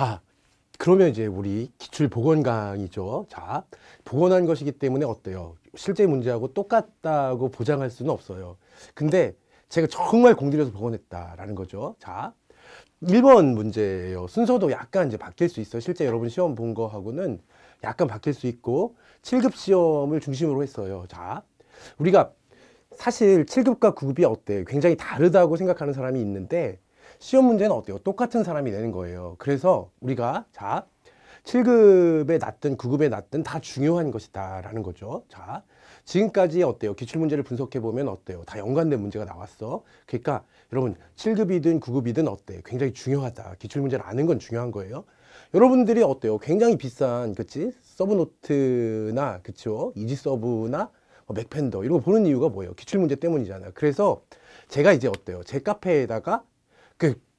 자, 그러면 이제 우리 기출 복원강이죠 자, 복원한 것이기 때문에 어때요? 실제 문제하고 똑같다고 보장할 수는 없어요. 근데 제가 정말 공들여서 복원했다라는 거죠. 자, 1번 문제예요. 순서도 약간 이제 바뀔 수 있어요. 실제 여러분 시험 본 거하고는 약간 바뀔 수 있고 7급 시험을 중심으로 했어요. 자, 우리가 사실 7급과 9급이 어때? 요 굉장히 다르다고 생각하는 사람이 있는데 시험 문제는 어때요? 똑같은 사람이 내는 거예요. 그래서 우리가 자 7급에 낮든 9급에 낮든 다 중요한 것이다라는 거죠. 자, 지금까지 어때요? 기출문제를 분석해보면 어때요? 다 연관된 문제가 나왔어. 그러니까 여러분 7급이든 9급이든 어때? 굉장히 중요하다. 기출문제를 아는 건 중요한 거예요. 여러분들이 어때요? 굉장히 비싼 그치? 서브노트나 그쵸? 이지서브나 뭐 맥펜더 이런 거 보는 이유가 뭐예요? 기출문제 때문이잖아요. 그래서 제가 이제 어때요? 제 카페에다가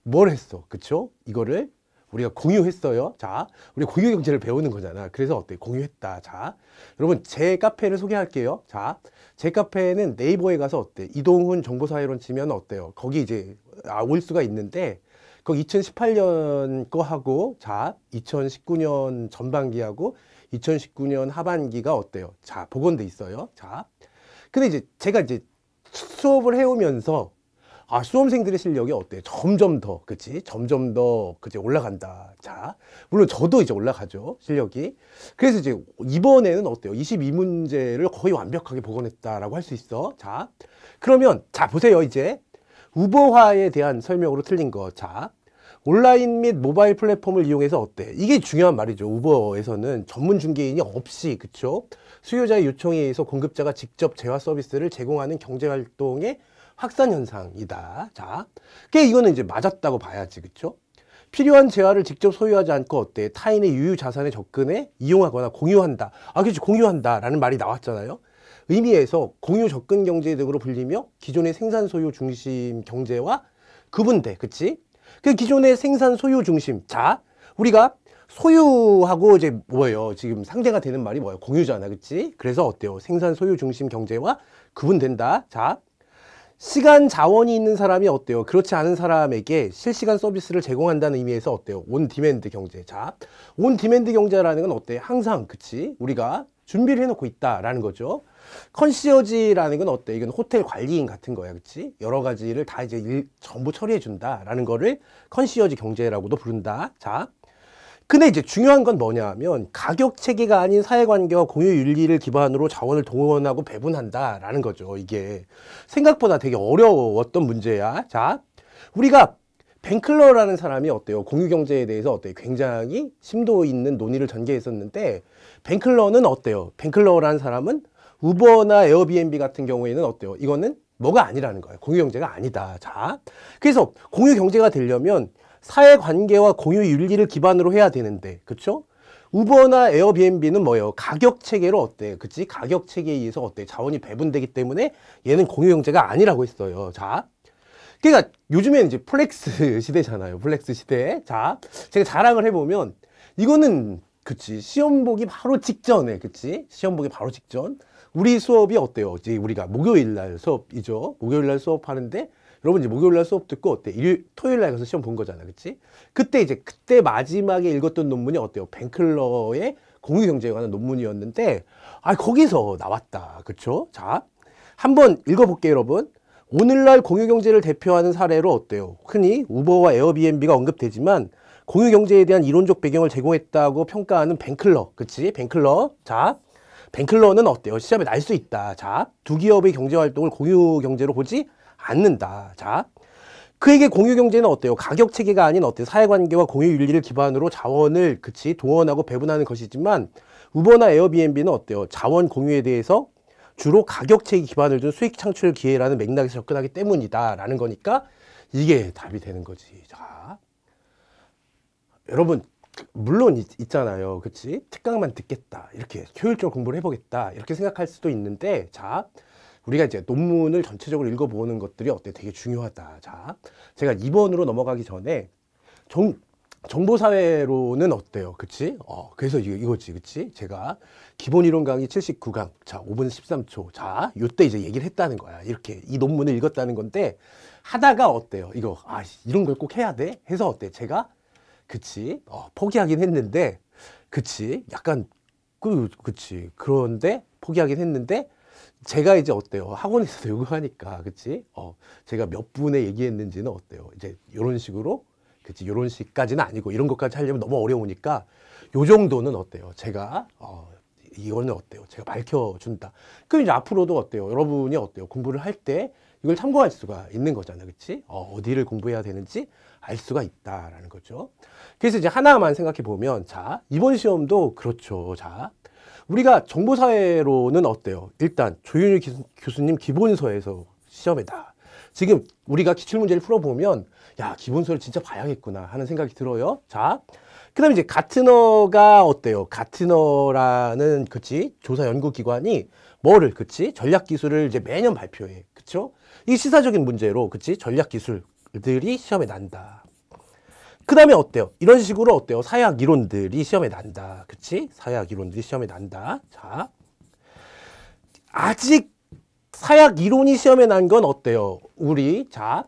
그뭘 했어, 그쵸? 이거를 우리가 공유했어요. 자, 우리 공유 경제를 배우는 거잖아. 그래서 어때? 공유했다. 자, 여러분 제 카페를 소개할게요. 자, 제 카페는 네이버에 가서 어때? 이동훈 정보사회론 치면 어때요? 거기 이제 아, 올 수가 있는데 그 2018년 거하고 자, 2019년 전반기하고 2019년 하반기가 어때요? 자, 복원돼 있어요. 자, 근데 이제 제가 이제 수업을 해오면서 아, 수험생들의 실력이 어때? 요 점점 더, 그치? 점점 더, 그치? 올라간다. 자, 물론 저도 이제 올라가죠. 실력이. 그래서 이제 이번에는 어때요? 22문제를 거의 완벽하게 복원했다라고 할 수 있어. 자, 그러면, 자, 보세요. 이제 우버화에 대한 설명으로 틀린 거. 자, 온라인 및 모바일 플랫폼을 이용해서 어때? 이게 중요한 말이죠. 우버에서는 전문 중개인이 없이 그쵸? 수요자의 요청에 의해서 공급자가 직접 재화 서비스를 제공하는 경제활동에 확산 현상이다. 자, 그 이거는 이제 맞았다고 봐야지, 그렇죠? 필요한 재화를 직접 소유하지 않고 어때 타인의 유유 자산에 접근해 이용하거나 공유한다. 아, 그렇지, 공유한다라는 말이 나왔잖아요. 의미에서 공유 접근 경제 등으로 불리며 기존의 생산 소유 중심 경제와 구분돼, 그치? 그 기존의 생산 소유 중심. 자, 우리가 소유하고 이제 뭐예요? 지금 상대가 되는 말이 뭐예요? 공유잖아, 그치? 그래서 어때요? 생산 소유 중심 경제와 구분된다. 자, 시간 자원이 있는 사람이 어때요? 그렇지 않은 사람에게 실시간 서비스를 제공한다는 의미에서 어때요? 온 디맨드 경제. 자, 온 디맨드 경제라는 건 어때? 항상, 그치? 우리가 준비를 해놓고 있다라는 거죠. 컨시어지라는 건 어때? 이건 호텔 관리인 같은 거야, 그치? 여러 가지를 다 이제 일, 전부 처리해준다라는 거를 컨시어지 경제라고도 부른다. 자, 근데 이제 중요한 건 뭐냐 하면 가격 체계가 아닌 사회관계와 공유윤리를 기반으로 자원을 동원하고 배분한다라는 거죠. 이게 생각보다 되게 어려웠던 문제야. 자, 우리가 뱅클러라는 사람이 어때요? 공유경제에 대해서 어때요? 굉장히 심도 있는 논의를 전개했었는데 뱅클러는 어때요? 뱅클러라는 사람은 우버나 에어비앤비 같은 경우에는 어때요? 이거는 뭐가 아니라는 거예요. 공유경제가 아니다. 자, 그래서 공유경제가 되려면 사회관계와 공유 윤리를 기반으로 해야 되는데 그렇죠? 우버나 에어비앤비는 뭐예요? 가격 체계로 어때? 그치? 가격 체계에 의해서 어때? 자원이 배분되기 때문에 얘는 공유 형제가 아니라고 했어요. 자, 그러니까 요즘에 이제 플렉스 시대잖아요. 플렉스 시대. 자, 제가 자랑을 해보면 이거는 그치? 시험 보기 바로 직전에 그치? 시험 보기 바로 직전. 우리 수업이 어때요? 이제 우리가 목요일 날 수업이죠. 목요일 날 수업하는데 여러분 이제 목요일 날 수업 듣고 어때? 일요일, 토요일 날 가서 시험 본 거잖아. 그치? 그때 이제 그때 마지막에 읽었던 논문이 어때요? 뱅클러의 공유경제에 관한 논문이었는데 아 거기서 나왔다. 그쵸? 자 한번 읽어볼게요 여러분. 오늘날 공유경제를 대표하는 사례로 어때요? 흔히 우버와 에어비앤비가 언급되지만 공유경제에 대한 이론적 배경을 제공했다고 평가하는 뱅클러 그치? 뱅클러 자 뱅클러는 어때요? 시험에날 수 있다. 자, 두 기업의 경제활동을 공유경제로 보지 않는다. 자, 그에게 공유 경제는 어때요? 가격 체계가 아닌 어때요? 사회관계와 공유 윤리를 기반으로 자원을 그치 동원하고 배분하는 것이지만 우버나 에어비앤비는 어때요? 자원 공유에 대해서 주로 가격 체계 기반을 둔 수익 창출 기회라는 맥락에서 접근하기 때문이다라는 거니까 이게 답이 되는 거지. 자, 여러분 물론 있, 잖아요 그치? 특강만 듣겠다. 이렇게 효율적으로 공부를 해보겠다. 이렇게 생각할 수도 있는데 자. 우리가 이제 논문을 전체적으로 읽어보는 것들이 어때 되게 중요하다. 자, 제가 2번으로 넘어가기 전에 정, 정보사회로는 어때요? 그치? 어, 그래서 이거, 이거지 그치? 제가 기본이론 강의 79강, 자, 5분 13초. 자, 요때 이제 얘기를 했다는 거야. 이렇게 이 논문을 읽었다는 건데, 하다가 어때요? 이거, 아, 이런 걸 꼭 해야 돼? 해서 어때? 제가? 그치? 어, 포기하긴 했는데, 그치? 약간, 그, 그치? 그런데, 포기하긴 했는데, 제가 이제 어때요? 학원에서도 요구하니까, 그치? 어, 제가 몇 분에 얘기했는지는 어때요? 이제 요런 식으로, 그치? 요런 식까지는 아니고, 이런 것까지 하려면 너무 어려우니까, 요 정도는 어때요? 제가, 어, 이거는 어때요? 제가 밝혀준다. 그럼 이제 앞으로도 어때요? 여러분이 어때요? 공부를 할 때 이걸 참고할 수가 있는 거잖아. 요 그치? 어, 어디를 공부해야 되는지 알 수가 있다라는 거죠. 그래서 이제 하나만 생각해 보면, 자, 이번 시험도 그렇죠. 자, 우리가 정보사회로는 어때요? 일단 조윤희 교수님 기본서에서 시험이다. 지금 우리가 기출문제를 풀어보면 야 기본서를 진짜 봐야겠구나 하는 생각이 들어요. 자, 그 다음에 이제 가트너가 어때요? 가트너라는 그치 조사연구기관이 뭐를 그치 전략기술을 이제 매년 발표해. 그쵸? 이 시사적인 문제로 그치 전략기술들이 시험에 난다. 그 다음에 어때요? 이런 식으로 어때요? 사약 이론들이 시험에 난다. 그치? 사약 이론들이 시험에 난다. 자, 아직 사약 이론이 시험에 난 건 어때요? 우리, 자,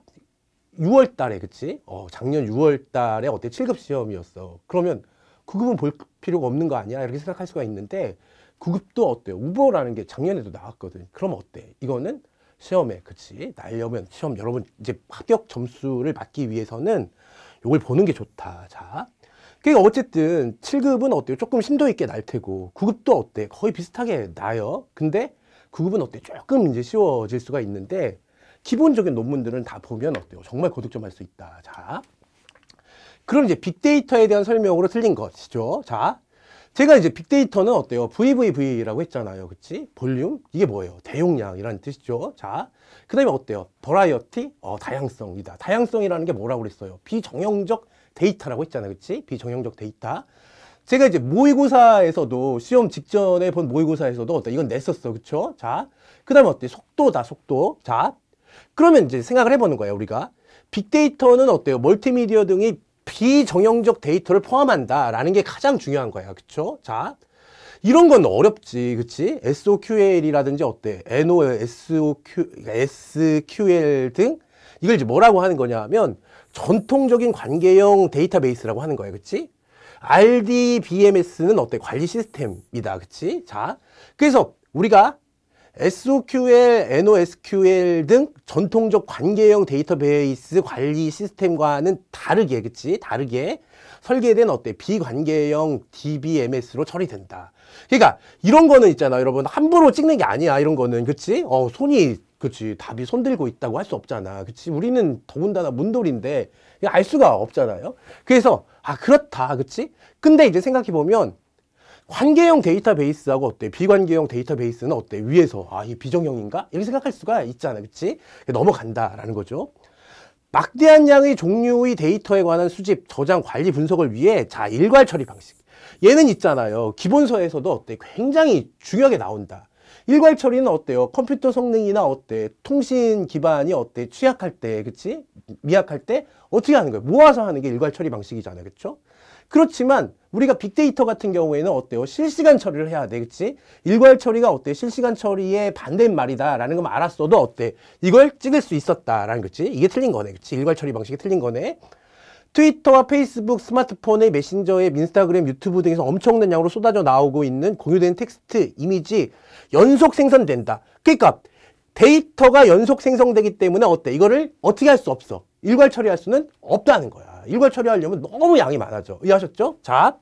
6월 달에, 그치? 어, 작년 6월 달에 어때? 7급 시험이었어. 그러면 9급은볼 그 필요가 없는 거 아니야? 이렇게 생각할 수가 있는데, 9급도 그 어때요? 우보라는게 작년에도 나왔거든. 그럼 어때? 이거는 시험에, 그치? 날려면 시험 여러분 이제 합격 점수를 받기 위해서는 요걸 보는 게 좋다. 자. 그러니까 어쨌든 7급은 어때요? 조금 심도 있게 날 테고 9급도 어때? 거의 비슷하게 나요. 근데 9급은 어때? 조금 이제 쉬워질 수가 있는데 기본적인 논문들은 다 보면 어때요? 정말 거득점할 수 있다. 자. 그럼 이제 빅데이터에 대한 설명으로 틀린 것이죠. 자, 제가 이제 빅데이터는 어때요? VVV라고 했잖아요. 그치? 볼륨? 이게 뭐예요? 대용량이라는 뜻이죠. 자, 그 다음에 어때요? 버라이어티? 어, 다양성이다. 다양성이라는 게 뭐라고 그랬어요? 비정형적 데이터라고 했잖아요. 그치? 비정형적 데이터. 제가 이제 모의고사에서도 시험 직전에 본 모의고사에서도 어때? 이건 냈었어. 그쵸? 자, 그 다음에 어때? 속도다. 속도. 자, 그러면 이제 생각을 해보는 거예요. 우리가. 빅데이터는 어때요? 멀티미디어 등이 비정형적 데이터를 포함한다라는 게 가장 중요한 거예요. 그쵸? 자, 이런 건 어렵지, 그치? SOQL이라든지 어때? n o SOQ, SQL 등 이걸 이제 뭐라고 하는 거냐 하면 전통적인 관계형 데이터베이스라고 하는 거예요. 그치? RDBMS는 어때? 관리 시스템이다. 그치? 자, 그래서 우리가 SOQL, NOSQL 등 전통적 관계형 데이터베이스 관리 시스템과는 다르게, 그치? 다르게 설계된 어때? 비관계형 DBMS로 처리된다. 그러니까 이런 거는 있잖아, 여러분. 함부로 찍는 게 아니야, 이런 거는. 그치? 어, 손이, 그치? 답이 손들고 있다고 할 수 없잖아. 그치? 우리는 더군다나 문돌인데 알 수가 없잖아요. 그래서, 아, 그렇다. 그치? 근데 이제 생각해보면 관계형 데이터베이스하고 어때? 비관계형 데이터베이스는 어때? 위에서 아, 이 비정형인가? 이렇게 생각할 수가 있잖아. 그치? 넘어간다라는 거죠. 막대한 양의 종류의 데이터에 관한 수집, 저장, 관리, 분석을 위해 자, 일괄 처리 방식. 얘는 있잖아요. 기본서에서도 어때? 굉장히 중요하게 나온다. 일괄 처리는 어때요? 컴퓨터 성능이나 어때? 통신 기반이 어때? 취약할 때, 그치? 미약할 때 어떻게 하는 거예요? 모아서 하는 게 일괄 처리 방식이잖아요. 그렇죠? 그렇지만 우리가 빅데이터 같은 경우에는 어때요? 실시간 처리를 해야 돼. 그치? 일괄 처리가 어때? 실시간 처리의 반대말이다. 라는 걸 알았어도 어때? 이걸 찍을 수 있었다. 라는 거지. 이게 틀린 거네. 그치? 일괄 처리 방식이 틀린 거네. 트위터와 페이스북, 스마트폰의 메신저에 인스타그램, 유튜브 등에서 엄청난 양으로 쏟아져 나오고 있는 공유된 텍스트, 이미지 연속 생성된다 그러니까 데이터가 연속 생성되기 때문에 어때? 이거를 어떻게 할 수 없어. 일괄 처리할 수는 없다는 거야. 일괄 처리하려면 너무 양이 많아져. 이해하셨죠? 자,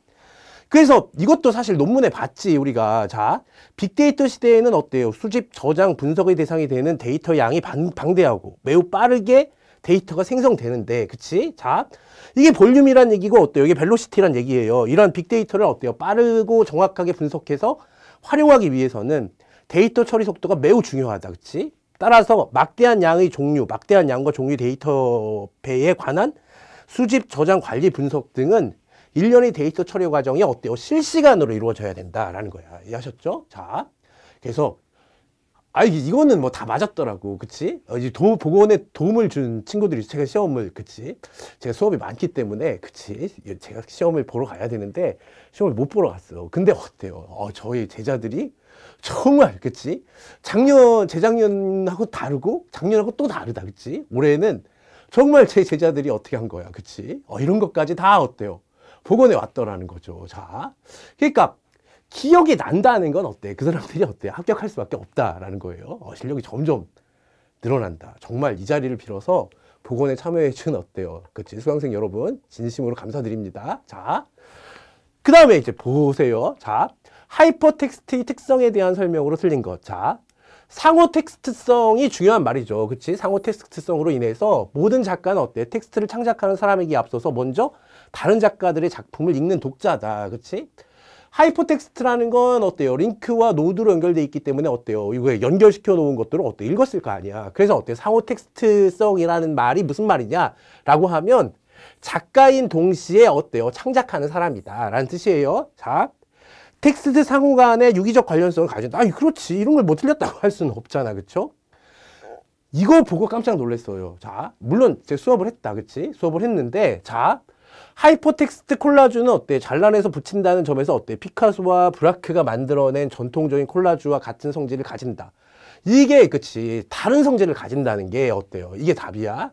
그래서 이것도 사실 논문에 봤지 우리가 자 빅데이터 시대에는 어때요 수집 저장 분석의 대상이 되는 데이터 양이 방, 방대하고 매우 빠르게 데이터가 생성되는데 그치? 자 이게 볼륨이란 얘기고 어때요? 이게 벨로시티란 얘기예요. 이런 빅데이터를 어때요? 빠르고 정확하게 분석해서 활용하기 위해서는 데이터 처리 속도가 매우 중요하다. 그치? 따라서 막대한 양의 종류, 막대한 양과 종류 데이터 배에 관한 수집, 저장, 관리, 분석 등은 일련의 데이터 처리 과정이 어때요? 실시간으로 이루어져야 된다라는 거야. 이해하셨죠? 자, 그래서 아 이거는 뭐 다 맞았더라고 그치 어, 도 보건에 도움을 준 친구들이 제가 시험을 그치 제가 수업이 많기 때문에 그치 제가 시험을 보러 가야 되는데 시험을 못 보러 갔어 근데 어때요 어 저희 제자들이 정말 그치 작년 재작년하고 다르고 작년하고 또 다르다 그치 올해는 정말 제 제자들이 어떻게 한 거야 그치 어 이런 것까지 다 어때요 보건에 왔더라는 거죠 자그니까 기억이 난다는 건 어때? 그 사람들이 어때? 합격할 수밖에 없다라는 거예요. 어, 실력이 점점 늘어난다. 정말 이 자리를 빌어서 복원에 참여해 준 어때요? 그치? 수강생 여러분, 진심으로 감사드립니다. 자, 그 다음에 이제 보세요. 자, 하이퍼 텍스트의 특성에 대한 설명으로 틀린 것. 자, 상호 텍스트성이 중요한 말이죠. 그치? 상호 텍스트성으로 인해서 모든 작가는 어때? 텍스트를 창작하는 사람에게 앞서서 먼저 다른 작가들의 작품을 읽는 독자다. 그치? 하이퍼텍스트라는 건 어때요? 링크와 노드로 연결돼 있기 때문에 어때요? 이거에 연결시켜 놓은 것들을 어때 읽었을 거 아니야. 그래서 어때 상호 텍스트성이라는 말이 무슨 말이냐라고 하면 작가인 동시에 어때요? 창작하는 사람이다 라는 뜻이에요. 자, 텍스트 상호 간의 유기적 관련성을 가진다. 아, 그렇지. 이런 걸뭐 틀렸다고 할 수는 없잖아. 그렇죠? 이거 보고 깜짝 놀랐어요. 자, 물론 제 수업을 했다. 그렇지? 수업을 했는데 자, 하이포텍스트 콜라주는 어때? 잘라내서 붙인다는 점에서 어때? 피카소와 브라크가 만들어낸 전통적인 콜라주와 같은 성질을 가진다. 이게 그치 다른 성질을 가진다는 게 어때요? 이게 답이야?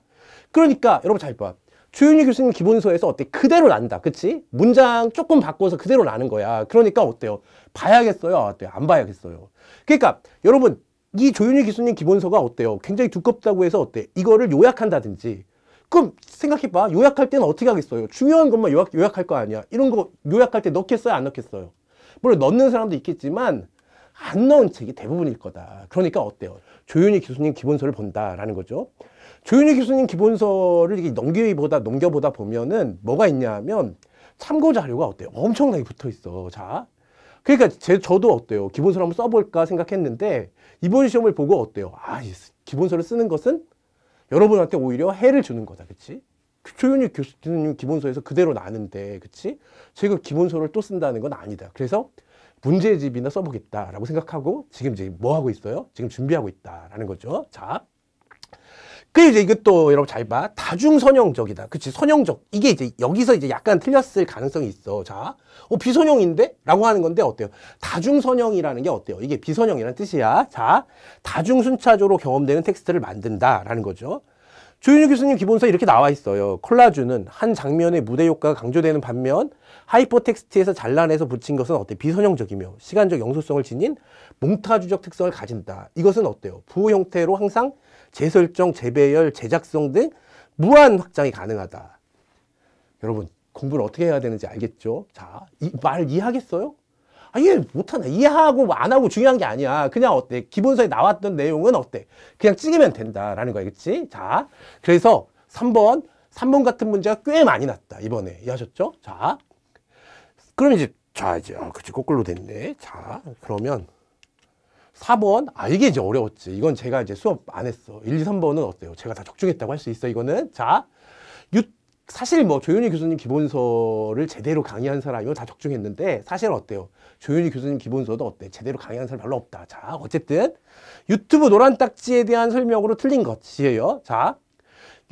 그러니까 여러분 잘 봐. 조윤희 교수님 기본서에서 어때? 그대로 난다. 그치? 문장 조금 바꿔서 그대로 나는 거야. 그러니까 어때요? 봐야겠어요? 아, 어때요? 안 봐야겠어요? 그러니까 여러분 이 조윤희 교수님 기본서가 어때요? 굉장히 두껍다고 해서 어때? 이거를 요약한다든지 그럼 생각해봐. 요약할 때는 어떻게 하겠어요? 중요한 것만 요약, 요약할 거 아니야. 이런 거 요약할 때 넣겠어요? 안 넣겠어요? 물론 넣는 사람도 있겠지만 안 넣은 책이 대부분일 거다. 그러니까 어때요? 조윤희 교수님 기본서를 본다라는 거죠. 조윤희 교수님 기본서를 이게 넘기보다 넘겨보다 보면은 뭐가 있냐 하면 참고 자료가 어때요? 엄청나게 붙어 있어. 자. 그러니까 제, 저도 어때요? 기본서를 한번 써볼까 생각했는데 이번 시험을 보고 어때요? 아, 기본서를 쓰는 것은 여러분한테 오히려 해를 주는 거다. 그치? 초윤희 교수님 기본서에서 그대로 나는데, 그치? 제가 기본서를 또 쓴다는 건 아니다. 그래서 문제집이나 써보겠다라고 생각하고 지금 이제 뭐 하고 있어요? 지금 준비하고 있다라는 거죠. 자, 그 이제 이것도 여러분 잘 봐. 다중선형적이다. 그치. 선형적. 이게 이제 여기서 이제 약간 틀렸을 가능성이 있어. 자, 어, 비선형인데? 라고 하는 건데 어때요? 다중선형이라는 게 어때요? 이게 비선형이라는 뜻이야. 자, 다중순차적으로 경험되는 텍스트를 만든다라는 거죠. 조윤유 교수님 기본서에 이렇게 나와 있어요. 콜라주는 한 장면의 무대 효과가 강조되는 반면 하이퍼텍스트에서 잘라내서 붙인 것은 어때? 비선형적이며 시간적 영소성을 지닌 몽타주적 특성을 가진다. 이것은 어때요? 부호 형태로 항상 재설정, 재배열, 재작성 등 무한 확장이 가능하다. 여러분 공부를 어떻게 해야 되는지 알겠죠? 자, 이, 말 이해하겠어요? 아, 이해 못하나? 이해하고 안 하고 중요한 게 아니야. 그냥 어때? 기본서에 나왔던 내용은 어때? 그냥 찍으면 된다라는 거겠지? 자, 그래서 3번, 3번 같은 문제가 꽤 많이 났다. 이번에. 이해하셨죠? 자, 그럼 이제, 자, 이제, 아, 그치, 거꾸로 됐네. 자, 그러면 4번 아 이게 이제 어려웠지 이건 제가 이제 수업 안 했어 1, 2, 3번은 어때요 제가 다 적중했다고 할 수 있어 이거는 자 유, 사실 뭐 조윤희 교수님 기본서를 제대로 강의한 사람이면 다 적중했는데 사실 어때요 조윤희 교수님 기본서도 어때 제대로 강의한 사람 별로 없다 자 어쨌든 유튜브 노란 딱지에 대한 설명으로 틀린 것이에요 자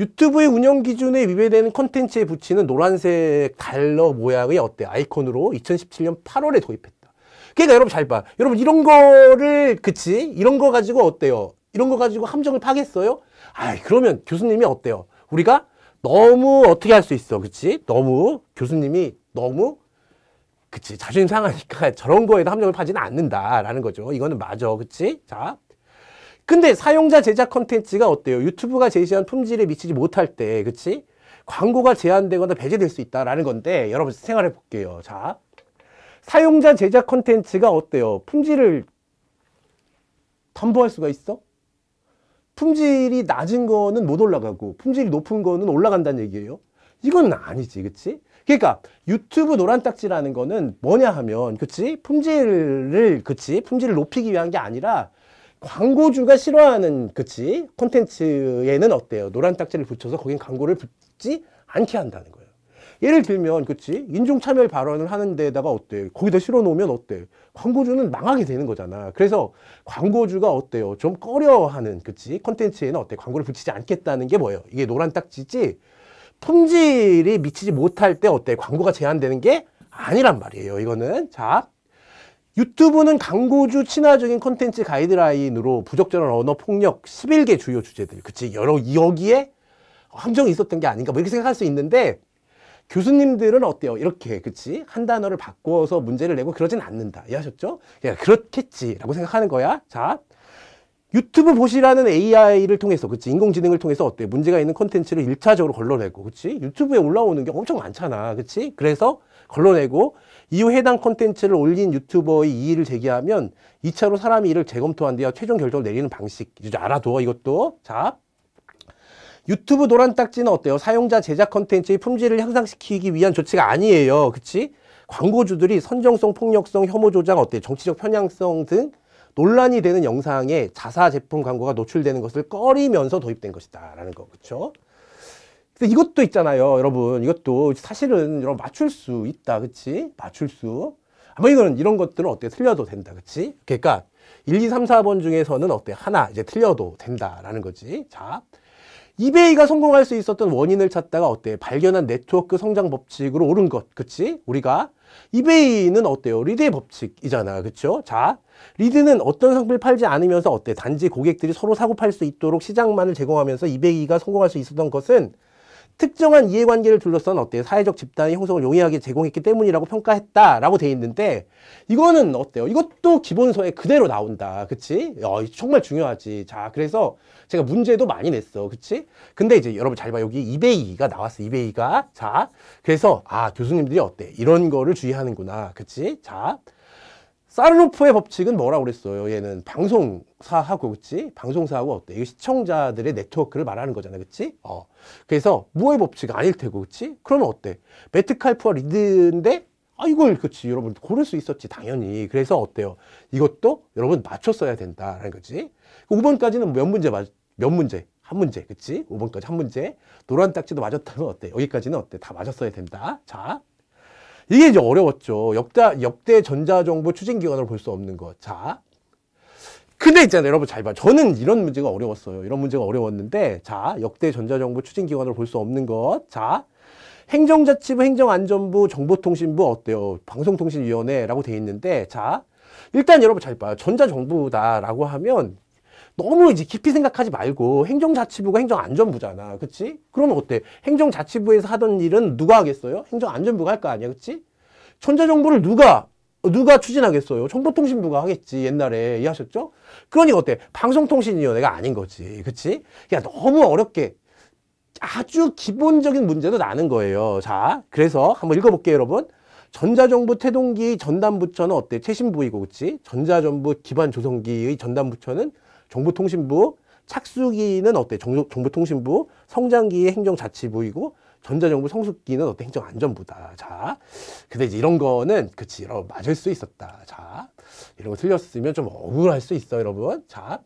유튜브의 운영 기준에 위배되는 콘텐츠에 붙이는 노란색 달러 모양의 어때 아이콘으로 2017년 8월에 도입했다 그러니까 여러분 잘 봐. 여러분 이런 거를 그치? 이런 거 가지고 어때요? 이런 거 가지고 함정을 파겠어요? 아, 그러면 교수님이 어때요? 우리가 너무 어떻게 할 수 있어, 그치? 너무 교수님이 너무 그치 자존심 상하니까 저런 거에도 함정을 파지는 않는다라는 거죠. 이거는 맞아, 그치? 자, 근데 사용자 제작 컨텐츠가 어때요? 유튜브가 제시한 품질에 미치지 못할 때, 그치? 광고가 제한되거나 배제될 수 있다라는 건데 여러분 생활해 볼게요. 자, 사용자 제작 콘텐츠가 어때요? 품질을 담보할 수가 있어? 품질이 낮은 거는 못 올라가고 품질이 높은 거는 올라간다는 얘기예요. 이건 아니지, 그치? 그러니까 유튜브 노란 딱지라는 거는 뭐냐 하면, 그치? 품질을, 그치? 품질을 높이기 위한 게 아니라 광고주가 싫어하는, 그치? 콘텐츠에는 어때요? 노란 딱지를 붙여서 거긴 광고를 붙지 않게 한다는 거예요. 예를 들면 그치 인종차별 발언을 하는 데다가 어때 거기다 실어놓으면 어때 광고주는 망하게 되는 거잖아 그래서 광고주가 어때요 좀 꺼려하는 그치 컨텐츠에는 어때 광고를 붙이지 않겠다는 게 뭐예요 이게 노란 딱지지 품질이 미치지 못할 때 어때 광고가 제한되는 게 아니란 말이에요 이거는 자 유튜브는 광고주 친화적인 콘텐츠 가이드라인으로 부적절한 언어 폭력 11개 주요 주제들 그치 여러 여기에 함정이 있었던 게 아닌가 뭐 이렇게 생각할 수 있는데 교수님들은 어때요? 이렇게 그치? 한 단어를 바꿔서 문제를 내고 그러진 않는다. 이해하셨죠? 야, 그렇겠지라고 생각하는 거야. 자, 유튜브 보시라는 AI를 통해서 그치 인공지능을 통해서 어때 문제가 있는 콘텐츠를 일차적으로 걸러내고 그치 유튜브에 올라오는 게 엄청 많잖아 그치 그래서 걸러내고 이후 해당 콘텐츠를 올린 유튜버의 이의를 제기하면 이차로 사람이 이를 재검토한 뒤에 최종 결정을 내리는 방식 이제 알아둬 이것도 자 유튜브 노란 딱지는 어때요? 사용자 제작 컨텐츠의 품질을 향상시키기 위한 조치가 아니에요. 그치? 광고주들이 선정성, 폭력성, 혐오 조장 어때? 정치적 편향성 등 논란이 되는 영상에 자사 제품 광고가 노출되는 것을 꺼리면서 도입된 것이다. 라는 거. 그쵸? 근데 이것도 있잖아요. 여러분. 이것도 사실은 여러분 맞출 수 있다. 그치? 맞출 수. 아마 이거는 이런 것들은 어때? 틀려도 된다. 그치? 그러니까 1, 2, 3, 4번 중에서는 어때? 하나 이제 틀려도 된다라는 거지. 자. 이베이가 성공할 수 있었던 원인을 찾다가 어때? 발견한 네트워크 성장 법칙으로 오른 것. 그치? 우리가. 이베이는 어때요? 리드의 법칙이잖아. 그쵸? 자, 리드는 어떤 상품을 팔지 않으면서 어때? 단지 고객들이 서로 사고 팔 수 있도록 시장만을 제공하면서 이베이가 성공할 수 있었던 것은 특정한 이해관계를 둘러싼 어때요? 사회적 집단의 형성을 용이하게 제공했기 때문이라고 평가했다라고 돼 있는데 이거는 어때요? 이것도 기본서에 그대로 나온다. 그치? 야, 어, 정말 중요하지. 자, 그래서 제가 문제도 많이 냈어. 그치? 근데 이제 여러분 잘 봐. 여기 이베이가 나왔어. 이베이가. 자, 그래서 아, 교수님들이 어때? 이런 거를 주의하는구나. 그치? 자, 사르노프의 법칙은 뭐라고 그랬어요? 얘는 방송 사하고 그치 방송사하고 어때 이 시청자들의 네트워크를 말하는 거잖아 요 그치 어 그래서 무의 법칙 아닐 테고 그치 그러면 어때 메트칼프와 리드인데 아 이걸 그치 여러분 고를 수 있었지 당연히 그래서 어때요 이것도 여러분 맞췄어야 된다라는 거지 5번까지는 그 몇 문제 맞, 몇 문제 한 문제 그치 5번까지 한 문제 노란 딱지도 맞았다면 어때 여기까지는 어때 다 맞았어야 된다 자 이게 이제 어려웠죠 역대 역대 전자정보 추진기관으로 볼 수 없는 거자 근데 있잖아요. 여러분 잘 봐. 저는 이런 문제가 어려웠어요. 이런 문제가 어려웠는데 자, 역대 전자정보 추진기관으로 볼 수 없는 것. 자, 행정자치부, 행정안전부, 정보통신부 어때요? 방송통신위원회라고 돼 있는데 자, 일단 여러분 잘 봐요. 전자정보다라고 하면 너무 이제 깊이 생각하지 말고 행정자치부가 행정안전부잖아. 그치? 그러면 어때? 행정자치부에서 하던 일은 누가 하겠어요? 행정안전부가 할 거 아니야. 그치? 전자정보를 누가 어, 누가 추진하겠어요? 정보통신부가 하겠지 옛날에 이해하셨죠? 그러니까 어때? 방송통신위원회가 아닌 거지 그치? 야 그러니까 너무 어렵게 아주 기본적인 문제도 나는 거예요 자 그래서 한번 읽어볼게요 여러분 전자정보 태동기 전담부처는 어때? 최신부이고 그치? 전자정보 기반 조성기의 전담부처는 정보통신부 착수기는 어때? 정 정보통신부 성장기의 행정자치부이고 전자정부 성숙기는 어떤 행정안전부다. 자, 근데 이제 이런 거는 그치 여러분 맞을 수 있었다. 자, 이런 거 틀렸으면 좀 억울할 수 있어 여러분. 자,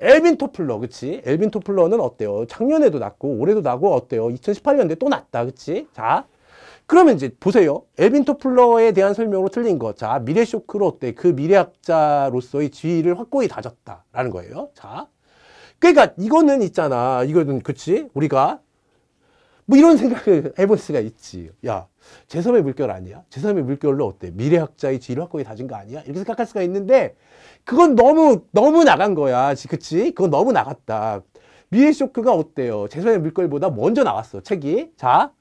엘빈 토플러, 그치? 엘빈 토플러는 어때요? 작년에도 났고, 올해도 나고, 어때요? 2018년도에 또 났다, 그치? 자, 그러면 이제 보세요. 엘빈 토플러에 대한 설명으로 틀린 거. 자, 미래 쇼크로 어때? 그 미래학자로서의 지위를 확고히 다졌다라는 거예요. 자, 그러니까 이거는 있잖아. 이거는, 그치? 우리가 뭐 이런 생각을 해볼 수가 있지. 야, 제3의 물결 아니야? 제3의 물결로 어때? 미래학자의 진화권이 다진 거 아니야? 이렇게 생각할 수가 있는데, 그건 너무, 너무 나간 거야. 그치? 그건 너무 나갔다. 미래 쇼크가 어때요? 제3의 물결보다 먼저 나왔어, 책이. 자,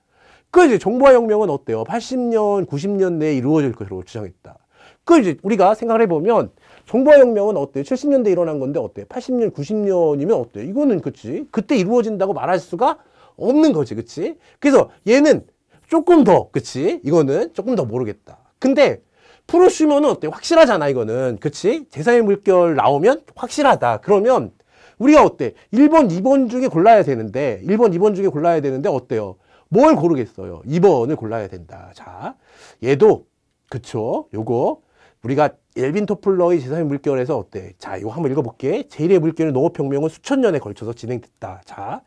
그 이제 정보화혁명은 어때요? 80년, 90년 내에 이루어질 것으로 주장했다. 그 이제 우리가 생각을 해보면 정보화혁명은 어때요? 70년대 에 일어난 건데 어때요? 80년, 90년이면 어때요? 이거는 그치? 그때 이루어진다고 말할 수가 없는 거지 그치? 그래서 얘는 조금 더 그치? 이거는 조금 더 모르겠다 근데 프로슈머는 어때? 확실하잖아 이거는 그치? 제사의 물결 나오면 확실하다 그러면 우리가 어때? 1번, 2번 중에 골라야 되는데 1번, 2번 중에 골라야 되는데 어때요? 뭘 고르겠어요? 2번을 골라야 된다 자 얘도 그쵸 요거 우리가 엘빈 토플러의 제사의 물결에서 어때? 자, 이거 한번 읽어볼게. 제1의 물결은 농업혁명은 수천 년에 걸쳐서 진행됐다. 자,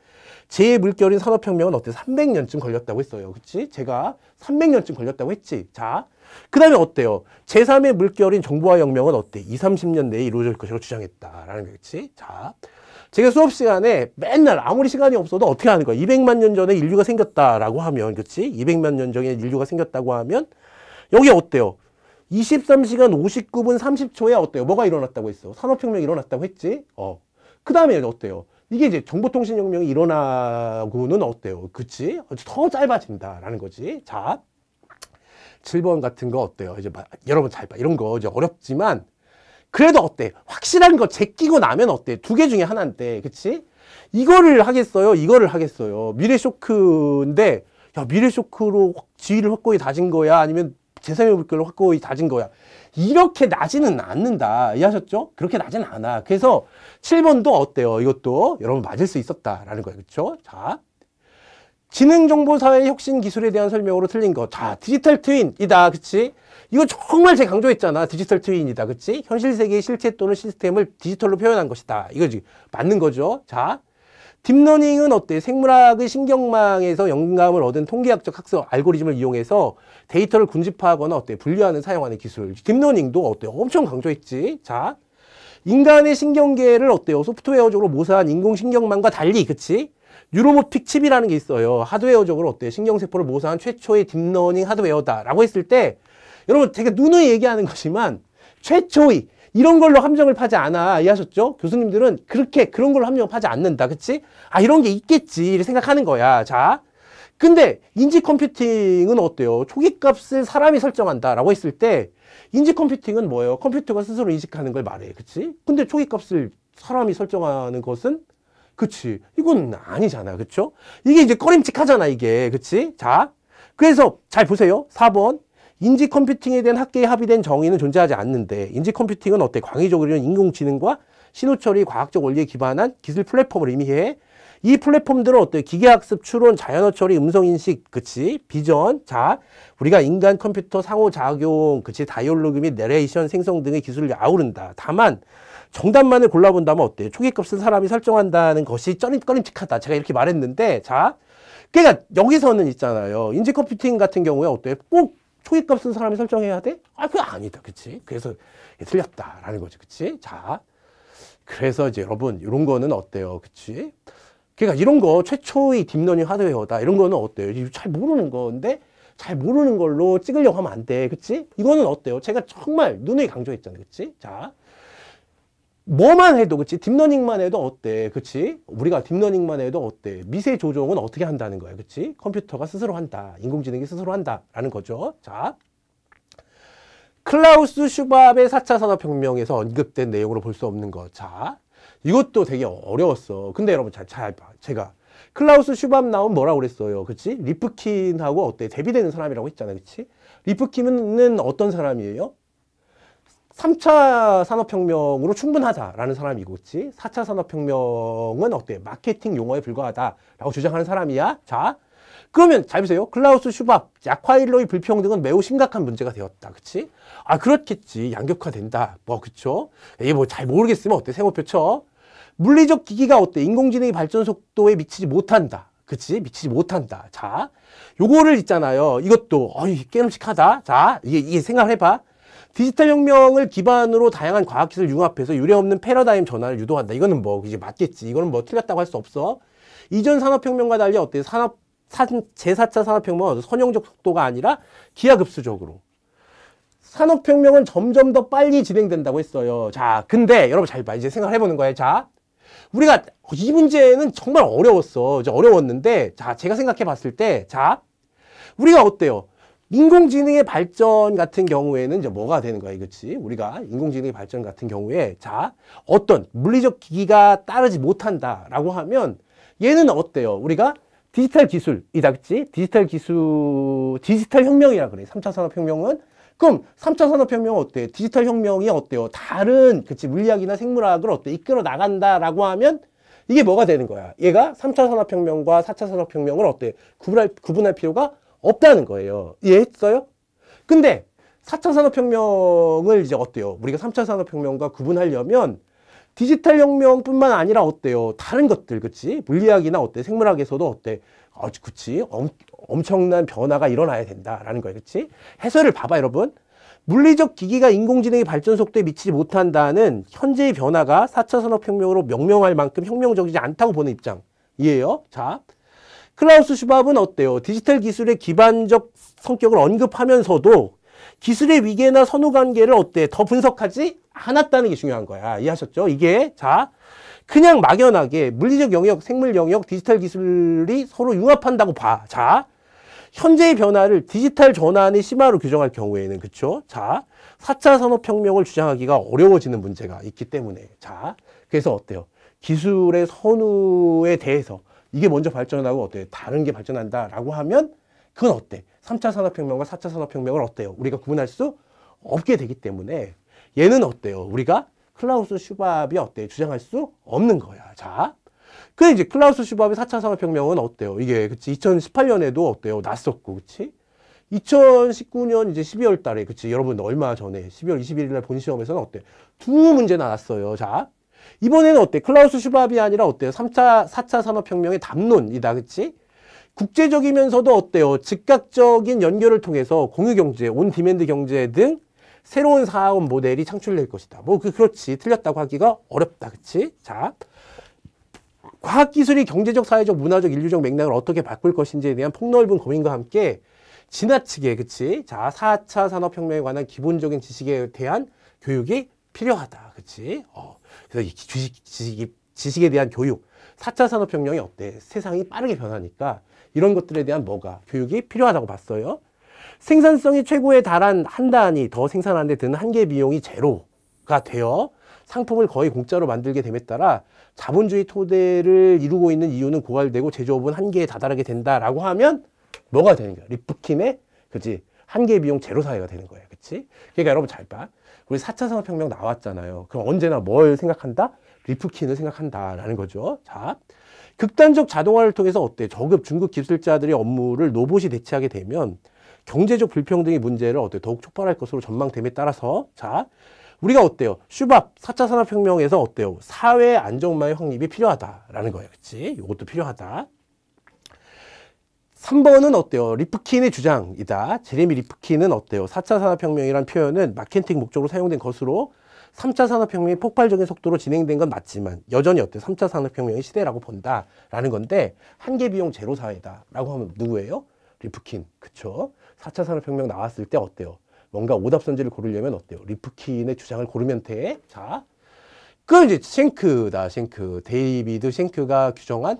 제 물결인 산업혁명은 어때? 300년쯤 걸렸다고 했어요. 그치? 제가 300년쯤 걸렸다고 했지. 자, 그 다음에 어때요? 제3의 물결인 정보화혁명은 어때? 20, 30년 내에 이루어질 것이라고 주장했다라는 거겠지. 자, 제가 수업 시간에 맨날 아무리 시간이 없어도 어떻게 하는 거야? 200만 년 전에 인류가 생겼다라고 하면, 그치? 200만 년 전에 인류가 생겼다고 하면, 여기 어때요? 23시간 59분 30초에 어때요? 뭐가 일어났다고 했어? 산업혁명이 일어났다고 했지? 어. 그 다음에 어때요? 이게 이제 정보통신혁명이 일어나고는 어때요? 그치? 더 짧아진다라는 거지. 자, 7번 같은 거 어때요? 이제 마, 여러분 잘 봐. 이런 거 이제 어렵지만 그래도 어때? 확실한 거 제끼고 나면 어때? 두 개 중에 하나인데, 그치? 이거를 하겠어요? 이거를 하겠어요? 미래쇼크인데, 야, 미래쇼크로 지위를 확고히 다진 거야? 아니면 재산의 물결을 확고히 다진 거야? 이렇게 나지는 않는다. 이해하셨죠? 그렇게 나지는 않아. 그래서 7번도 어때요? 이것도 여러분 맞을 수 있었다라는 거예요. 그렇죠? 자, 지능정보사회 혁신 기술에 대한 설명으로 틀린 거. 자, 디지털 트윈이다. 그치? 이거 정말 제가 강조했잖아. 디지털 트윈이다. 그치? 현실 세계의 실체 또는 시스템을 디지털로 표현한 것이다. 이거지. 맞는 거죠. 자, 딥러닝은 어때? 생물학의 신경망에서 영감을 얻은 통계학적 학습 알고리즘을 이용해서 데이터를 군집하거나 어때? 분류하는 사용하는 기술. 딥러닝도 어때? 요 엄청 강조했지. 자, 인간의 신경계를 어때요? 소프트웨어적으로 모사한 인공신경망과 달리, 그치? 뉴로모틱 칩이라는 게 있어요. 하드웨어적으로 어때요? 신경세포를 모사한 최초의 딥러닝 하드웨어다라고 했을 때 여러분 제가 누누이 얘기하는 것이지만 최초의 이런 걸로 함정을 파지 않아. 이해하셨죠? 교수님들은 그렇게 그런 걸로 함정을 파지 않는다. 그치? 아, 이런 게 있겠지. 생각하는 거야. 자. 근데 인지 컴퓨팅은 어때요? 초기값을 사람이 설정한다라고 했을 때 인지 컴퓨팅은 뭐예요? 컴퓨터가 스스로 인식하는 걸 말해. 그치? 근데 초기값을 사람이 설정하는 것은 그치? 이건 아니잖아. 그쵸? 이게 이제 꺼림칙하잖아. 이게. 그치? 자. 그래서 잘 보세요. 4번. 인지 컴퓨팅에 대한 학계에 합의된 정의는 존재하지 않는데 인지 컴퓨팅은 어때? 광의적으로는 인공지능과 신호처리 과학적 원리에 기반한 기술 플랫폼을 의미해 이 플랫폼들은 어때요? 기계학습, 추론, 자연어 처리, 음성인식, 그치? 비전, 자, 우리가 인간 컴퓨터 상호작용, 그치? 다이얼로그 및 내레이션 생성 등의 기술을 아우른다. 다만, 정답만을 골라본다면 어때요? 초기값은 사람이 설정한다는 것이 꺼림칙하다. 제가 이렇게 말했는데, 자, 그러니까 여기서는 있잖아요. 인지 컴퓨팅 같은 경우에 어때요? 꼭 초기값 쓴 사람이 설정해야 돼? 아, 그 아니다. 그치? 그래서 틀렸다라는 거지. 그치? 자. 그래서 이제 여러분, 이런 거는 어때요? 그치? 그러니까 이런 거 최초의 딥러닝 하드웨어다. 이런 거는 어때요? 잘 모르는 건데 잘 모르는 걸로 찍으려고 하면 안 돼. 그치? 이거는 어때요? 제가 정말 눈에 강조했잖아요. 그치? 자. 뭐만 해도 그치 딥러닝만 해도 어때 그치 우리가 딥러닝만 해도 어때 미세 조종은 어떻게 한다는 거야 그치 컴퓨터가 스스로 한다 인공지능이 스스로 한다라는 거죠 자 클라우스 슈밥의 4차 산업혁명에서 언급된 내용으로 볼 수 없는 거자 이것도 되게 어려웠어 근데 여러분 잘, 잘 봐. 제가 클라우스 슈밥 나온 뭐라고 그랬어요 그치 리프킨하고 어때 대비되는 사람이라고 했잖아 그치 리프킨은 어떤 사람이에요 삼차 산업혁명으로 충분하다라는 사람이고지 사차 산업혁명은 어때? 마케팅 용어에 불과하다라고 주장하는 사람이야. 자, 그러면 잘 보세요. 클라우스 슈밥, 약화일로의 불평등은 매우 심각한 문제가 되었다. 그치? 아, 그렇겠지. 양극화된다. 뭐, 그쵸? 이게 뭐잘 모르겠으면 어때? 세모표 쳐. 물리적 기기가 어때? 인공지능의 발전 속도에 미치지 못한다. 그치? 미치지 못한다. 자, 요거를 있잖아요. 이것도, 어이, 깨름칙하다. 자, 이게, 이게 생각해봐. 을 디지털 혁명을 기반으로 다양한 과학기술 융합해서 유례없는 패러다임 전환을 유도한다. 이거는 뭐 이제 맞겠지. 이거는 뭐 틀렸다고 할 수 없어. 이전 산업혁명과 달리 어때요? 산업 제4차 산업혁명은 선형적 속도가 아니라 기하급수적으로. 산업혁명은 점점 더 빨리 진행된다고 했어요. 자, 근데 여러분 잘 봐. 이제 생각을 해보는 거예요. 자, 우리가 이 문제는 정말 어려웠어. 이제 어려웠는데, 자, 제가 생각해 봤을 때, 자, 우리가 어때요? 인공지능의 발전 같은 경우에는 이제 뭐가 되는 거야, 이거지? 우리가 인공지능의 발전 같은 경우에 자, 어떤 물리적 기기가 따르지 못한다라고 하면 얘는 어때요? 우리가 디지털 기술이다, 그치? 디지털 기술, 디지털 혁명이라 그래. 삼차 산업혁명은. 그럼 삼차 산업혁명은 어때? 디지털 혁명이 어때요? 다른, 그치? 물리학이나 생물학을 어때? 이끌어 나간다라고 하면 이게 뭐가 되는 거야? 얘가 삼차 산업혁명과 사차 산업혁명을 어때? 구분할, 구분할 필요가 없다는 거예요. 이해했어요? 근데 4차 산업혁명을 이제 어때요? 우리가 3차 산업혁명과 구분하려면 디지털 혁명뿐만 아니라 어때요? 다른 것들, 그치? 물리학이나 어때? 생물학에서도 어때? 어, 그치? 엄, 엄청난 변화가 일어나야 된다라는 거예요, 그치? 해설을 봐봐, 여러분. 물리적 기기가 인공지능의 발전 속도에 미치지 못한다는 현재의 변화가 4차 산업혁명으로 명명할 만큼 혁명적이지 않다고 보는 입장이에요. 자, 클라우스 슈밥은 어때요? 디지털 기술의 기반적 성격을 언급하면서도 기술의 위계나 선후 관계를 어때? 더 분석하지 않았다는 게 중요한 거야. 이해하셨죠? 이게 자 그냥 막연하게 물리적 영역, 생물 영역, 디지털 기술이 서로 융합한다고 봐. 자, 현재의 변화를 디지털 전환이 심화로 규정할 경우에는 그쵸? 자, 4차 산업혁명을 주장하기가 어려워지는 문제가 있기 때문에 자, 그래서 어때요? 기술의 선후에 대해서 이게 먼저 발전하고 어때? 요 다른 게 발전한다라고 하면 그건 어때? 3차 산업혁명과 4차 산업혁명을 어때요? 우리가 구분할 수 없게 되기 때문에 얘는 어때요? 우리가 클라우스 슈밥이 어때? 요 주장할 수 없는 거야. 자. 근데 이제 클라우스 슈밥의 4차 산업혁명은 어때요? 이게 그치 2018년에도 어때요? 났었고 그치? 2019년 이제 12월 달에 그치 여러분 얼마 전에 12월 21일 날 본 시험에서는 어때? 두 문제 나왔어요. 자. 이번에는 어때? 클라우스 슈밥이 아니라 어때요? 3차, 4차 산업혁명의 담론이다. 그치? 국제적이면서도 어때요? 즉각적인 연결을 통해서 공유경제, 온디맨드 경제 등 새로운 사업 모델이 창출될 것이다. 뭐, 그, 그렇지. 틀렸다고 하기가 어렵다. 그치? 자. 과학기술이 경제적, 사회적, 문화적, 인류적 맥락을 어떻게 바꿀 것인지에 대한 폭넓은 고민과 함께 지나치게, 그치? 자, 4차 산업혁명에 관한 기본적인 지식에 대한 교육이 필요하다. 그치? 어. 그래서 주식, 지식이, 지식에 대한 교육, 4차 산업혁명이 어때? 세상이 빠르게 변하니까 이런 것들에 대한 뭐가? 교육이 필요하다고 봤어요. 생산성이 최고에 달한 한 단위 더 생산하는 데 드는 한계 비용이 제로가 되어 상품을 거의 공짜로 만들게 됨에 따라 자본주의 토대를 이루고 있는 이유는 고갈되고 제조업은 한계에 다다르게 된다라고 하면 뭐가 되는 거야? 리프킴의 그지 한계 비용 제로 사회가 되는 거예요. 그치? 그러니까 여러분 잘 봐. 우리 4차 산업혁명 나왔잖아요. 그럼 언제나 뭘 생각한다? 리프킨을 생각한다라는 거죠. 자, 극단적 자동화를 통해서 어때? 저급 중급 기술자들의 업무를 로봇이 대체하게 되면 경제적 불평등의 문제를 어때? 더욱 촉발할 것으로 전망됨에 따라서 자, 우리가 어때요? 슈밥 4차 산업혁명에서 어때요? 사회 안정망의 확립이 필요하다라는 거예요. 그치? 이것도 필요하다. 3번은 어때요? 리프킨의 주장이다. 제레미 리프킨은 어때요? 4차 산업혁명이란 표현은 마케팅 목적으로 사용된 것으로 3차 산업혁명이 폭발적인 속도로 진행된 건 맞지만 여전히 어때요? 3차 산업혁명의 시대라고 본다라는 건데 한계 비용 제로 사회다 라고 하면 누구예요? 리프킨 그쵸? 4차 산업혁명 나왔을 때 어때요? 뭔가 오답선지를 고르려면 어때요? 리프킨의 주장을 고르면 돼. 자, 그 이제 싱크다싱크 데이비드 싱크가 규정한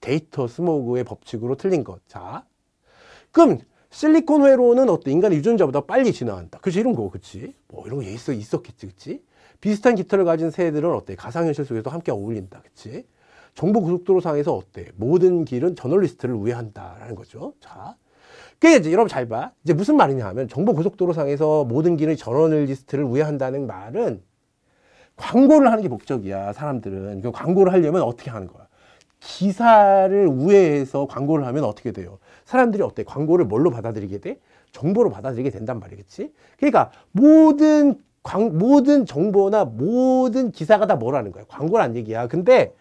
데이터 스모그의 법칙으로 틀린 것. 자, 그럼 실리콘 회로는 어때? 인간의 유전자보다 빨리 진화한다. 그치 이런 거, 그치? 뭐 이런 거 있어, 있었겠지, 그치? 비슷한 기틀을 가진 새들은 어때? 가상현실 속에서 함께 어울린다, 그치? 정보 고속도로 상에서 어때? 모든 길은 저널리스트를 우회한다라는 거죠. 자, 그게 이제 여러분 잘 봐. 이제 무슨 말이냐 하면 정보 고속도로 상에서 모든 길은 저널리스트를 우회한다는 말은 광고를 하는 게 목적이야, 사람들은. 광고를 하려면 어떻게 하는 거야? 기사를 우회해서 광고를 하면 어떻게 돼요? 사람들이 어때? 광고를 뭘로 받아들이게 돼? 정보로 받아들이게 된단 말이겠지? 그러니까 모든 광, 모든 정보나 모든 기사가 다 뭐라는 거야? 광고란 얘기야. 근데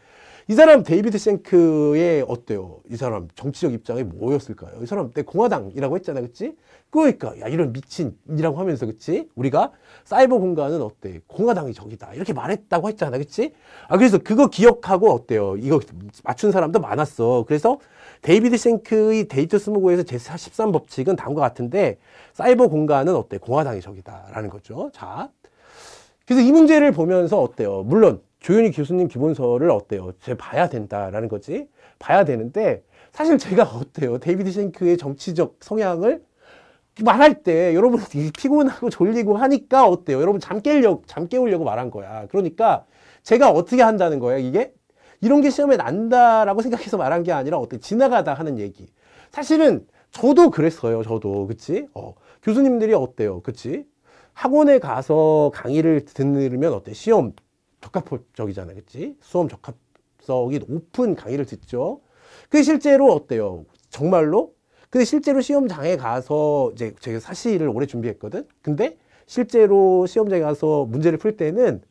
이 사람 데이비드 생크의 어때요? 이 사람 정치적 입장이 뭐였을까요? 이 사람 때 공화당이라고 했잖아, 그치? 그러니까 야 이런 미친이라고 하면서 그치 우리가 사이버 공간은 어때 공화당이 적이다 이렇게 말했다고 했잖아 그치 아 그래서 그거 기억하고 어때요 이거 맞춘 사람도 많았어 그래서 데이비드 생크의 데이터 스무고에서 제 4 3 법칙은 다음과 같은데 사이버 공간은 어때 공화당이 적이다라는 거죠 자 그래서 이 문제를 보면서 어때요 물론 조윤희 교수님 기본서를 어때요 제 봐야 된다라는 거지 봐야 되는데 사실 제가 어때요 데이비드 생크의 정치적 성향을 말할 때 여러분 피곤하고 졸리고 하니까 어때요? 여러분 잠 깨려고 잠 깨우려고 말한 거야. 그러니까 제가 어떻게 한다는 거예요, 이게? 이런 게 시험에 난다라고 생각해서 말한 게 아니라 어때? 지나가다 하는 얘기. 사실은 저도 그랬어요, 저도. 그치? 어, 교수님들이 어때요? 그치? 학원에 가서 강의를 듣으면 어때? 시험 적합적이잖아요. 그치? 수험 적합성이 높은 강의를 듣죠. 그 실제로 어때요? 정말로 근데 실제로 시험장에 가서 이제 제가 사실을 오래 준비했거든. 근데 실제로 시험장에 가서 문제를 풀 때는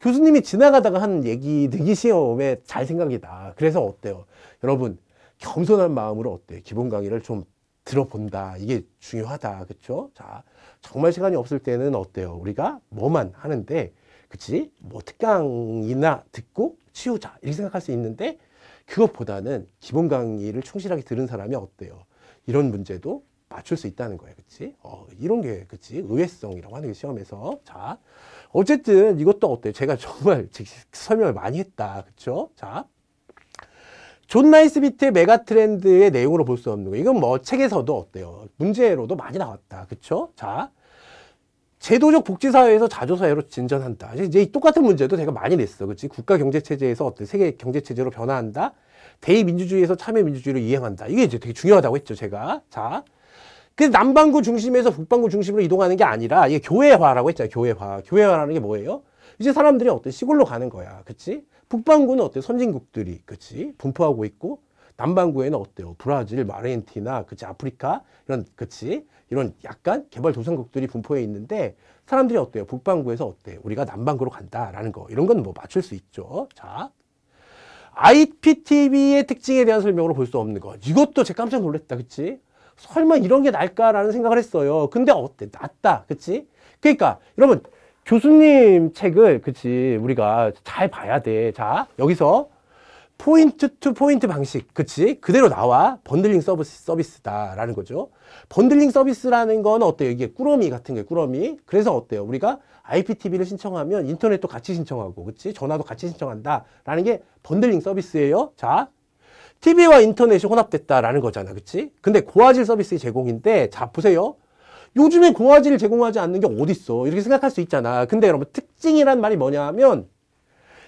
교수님이 지나가다가 한 얘기 느기 시험에 잘 생각이 다 그래서 어때요? 여러분 겸손한 마음으로 어때? 요 기본 강의를 좀 들어본다. 이게 중요하다. 그렇죠? 자, 정말 시간이 없을 때는 어때요? 우리가 뭐만 하는데 그치? 뭐 특강이나 듣고 치우자 이렇게 생각할 수 있는데 그것보다는 기본 강의를 충실하게 들은 사람이 어때요? 이런 문제도 맞출 수 있다는 거예요. 그치? 어, 이런 게, 그치? 의외성이라고 하는 게 시험에서. 자, 어쨌든 이것도 어때요? 제가 정말 설명을 많이 했다. 그쵸? 자, 존 나이스비트의 메가 트렌드의 내용으로 볼 수 없는 거. 이건 뭐 책에서도 어때요? 문제로도 많이 나왔다. 그쵸? 자, 제도적 복지사회에서 자조사회로 진전한다. 이제 똑같은 문제도 제가 많이 냈어. 그치? 국가경제체제에서 어때? 세계경제체제로 변화한다. 대의민주주의에서 참여민주주의를 이행한다. 이게 이제 되게 중요하다고 했죠, 제가. 자. 그래서 남반구 중심에서 북반구 중심으로 이동하는 게 아니라 이게 교회화라고 했잖아요. 교회화. 교회화라는 게 뭐예요? 이제 사람들이 어때? 시골로 가는 거야. 그치? 북반구는 어때? 선진국들이. 그치? 분포하고 있고. 남반구에는 어때요? 브라질, 마르헨티나, 그치? 아프리카. 이런, 그치? 이런 약간 개발도상국들이 분포해 있는데 사람들이 어때요? 북반구에서 어때? 우리가 남반구로 간다라는 거. 이런 건 뭐 맞출 수 있죠. 자. IPTV의 특징에 대한 설명으로 볼 수 없는 것. 이것도 제 깜짝 놀랐다. 그치? 설마 이런 게 날까라는 생각을 했어요. 근데 어때? 낫다. 그치? 그러니까 여러분 교수님 책을 그치 우리가 잘 봐야 돼. 자 여기서 포인트 투 포인트 방식, 그치? 그대로 나와 번들링 서비스, 서비스다라는 거죠. 번들링 서비스라는 건 어때요? 이게 꾸러미 같은 게 꾸러미. 그래서 어때요? 우리가 IPTV를 신청하면 인터넷도 같이 신청하고, 그치? 전화도 같이 신청한다라는 게 번들링 서비스예요. 자, TV와 인터넷이 혼합됐다라는 거잖아, 그치? 근데 고화질 서비스의 제공인데, 자, 보세요. 요즘에 고화질 제공하지 않는 게 어딨어. 이렇게 생각할 수 있잖아. 근데 여러분, 특징이란 말이 뭐냐 하면,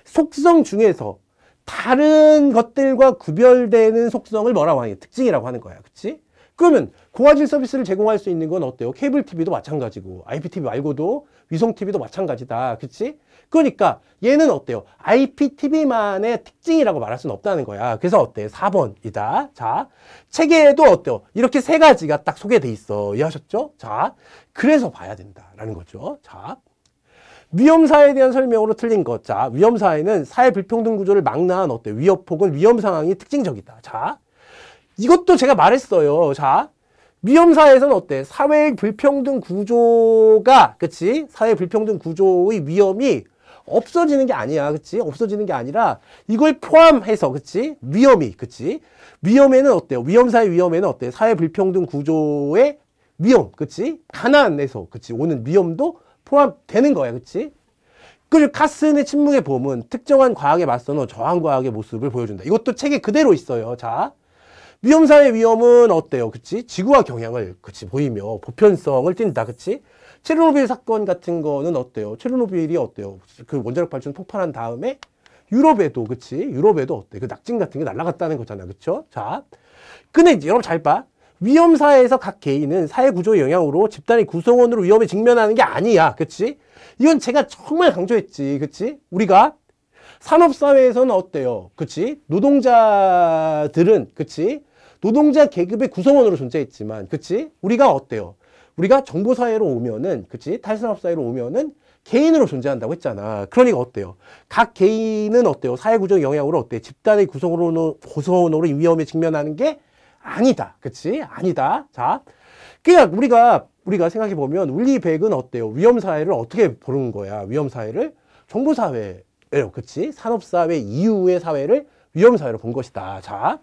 속성 중에서 다른 것들과 구별되는 속성을 뭐라고 하냐 특징이라고 하는 거야 그치? 그러면 고화질 서비스를 제공할 수 있는 건 어때요? 케이블 TV도 마찬가지고 IPTV 말고도 위성 TV도 마찬가지다 그치? 그러니까 얘는 어때요? IPTV만의 특징이라고 말할 수는 없다는 거야 그래서 어때? 4번이다 자 체계에도 어때요? 이렇게 세 가지가 딱 소개돼 있어 이해하셨죠? 자 그래서 봐야 된다라는 거죠 자 위험사에 대한 설명으로 틀린 것. 자, 위험사에는 사회 불평등 구조를 망라한 어때? 위협 혹은 위험 상황이 특징적이다. 자, 이것도 제가 말했어요. 자, 위험사에서는 어때? 사회 불평등 구조가, 그치? 사회 불평등 구조의 위험이 없어지는 게 아니야. 그치? 없어지는 게 아니라 이걸 포함해서, 그치? 위험이, 그치? 위험에는 어때요? 위험사의 위험에는 어때? 사회 불평등 구조의 위험, 그치? 가난에서, 그치? 오는 위험도 포함되는 거예요 그치? 그리고 카슨의 침묵의 봄은 특정한 과학에 맞서는 저항 과학의 모습을 보여준다. 이것도 책에 그대로 있어요. 자, 위험사의 위험은 어때요? 그치? 지구와 경향을 그치 보이며 보편성을 띈다. 그치? 체르노빌 사건 같은 거는 어때요? 체르노빌이 어때요? 그 원자력 발전 폭발한 다음에 유럽에도 그치? 유럽에도 어때? 그 낙진 같은 게 날아갔다는 거잖아. 그쵸? 자, 근데 여러분 잘 봐. 위험사회에서 각 개인은 사회 구조의 영향으로 집단의 구성원으로 위험에 직면하는 게 아니야. 그치? 이건 제가 정말 강조했지. 그치? 우리가 산업사회에서는 어때요? 그치? 노동자들은, 그치? 노동자 계급의 구성원으로 존재했지만, 그치? 우리가 어때요? 우리가 정보사회로 오면은, 그치? 탈산업사회로 오면은 개인으로 존재한다고 했잖아. 그러니까 어때요? 각 개인은 어때요? 사회구조 영향으로 어때? 집단의 구성으로, 구성원으로 위험에 직면하는 게 아니다. 그치? 아니다. 자, 그냥 우리가 우리가 생각해 보면 울리 백은 어때요? 위험 사회를 어떻게 보는 거야? 위험 사회를 정부 사회예요, 그치 산업 사회 이후의 사회를 위험 사회로 본 것이다. 자,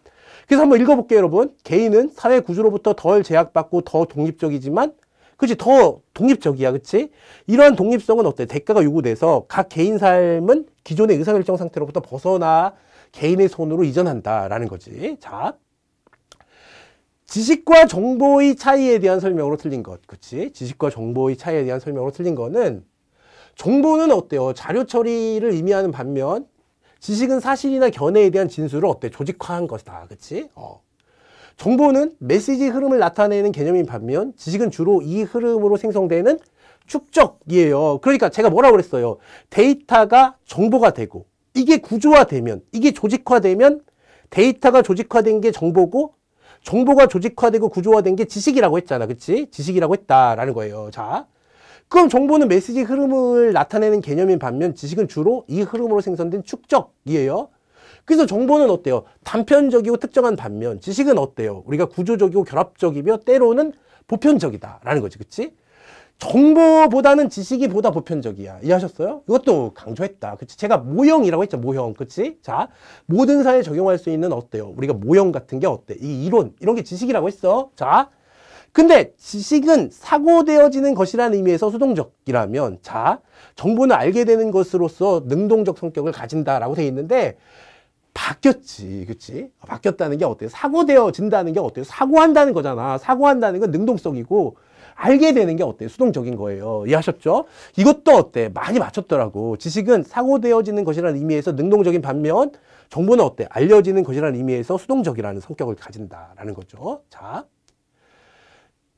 그래서 한번 읽어볼게요, 여러분. 개인은 사회 구조로부터 덜 제약받고 더 독립적이지만, 그치더 독립적이야, 그치 이러한 독립성은 어때? 대가가 요구돼서 각 개인 삶은 기존의 의사결정 상태로부터 벗어나 개인의 손으로 이전한다라는 거지. 자, 지식과 정보의 차이에 대한 설명으로 틀린 것, 그치? 지식과 정보의 차이에 대한 설명으로 틀린 거는 정보는 어때요? 자료 처리를 의미하는 반면 지식은 사실이나 견해에 대한 진술을 어때? 조직화한 것이다, 그치? 어. 정보는 메시지 흐름을 나타내는 개념인 반면 지식은 주로 이 흐름으로 생성되는 축적이에요. 그러니까 제가 뭐라고 그랬어요? 데이터가 정보가 되고 이게 구조화되면 이게 조직화되면 데이터가 조직화된 게 정보고 정보가 조직화되고 구조화된 게 지식이라고 했잖아. 그치? 지식이라고 했다라는 거예요. 자. 그럼 정보는 메시지 흐름을 나타내는 개념인 반면 지식은 주로 이 흐름으로 생성된 축적이에요. 그래서 정보는 어때요? 단편적이고 특정한 반면 지식은 어때요? 우리가 구조적이고 결합적이며 때로는 보편적이다라는 거지. 그치? 정보보다는 지식이 보다 보편적이야. 이해하셨어요? 이것도 강조했다. 그치? 제가 모형이라고 했죠. 모형. 그치? 자, 모든 사회에 적용할 수 있는 어때요? 우리가 모형 같은 게 어때? 이 이론. 이런 게 지식이라고 했어. 자. 근데 지식은 사고되어지는 것이라는 의미에서 수동적이라면, 자, 정보는 알게 되는 것으로서 능동적 성격을 가진다라고 돼 있는데, 바뀌었지. 그치? 바뀌었다는 게 어때요? 사고되어진다는 게 어때요? 사고한다는 거잖아. 사고한다는 건 능동성이고, 알게 되는 게 어때요? 수동적인 거예요. 이해하셨죠? 이것도 어때? 많이 맞췄더라고. 지식은 사고되어지는 것이라는 의미에서 능동적인 반면 정보는 어때? 알려지는 것이라는 의미에서 수동적이라는 성격을 가진다라는 거죠. 자.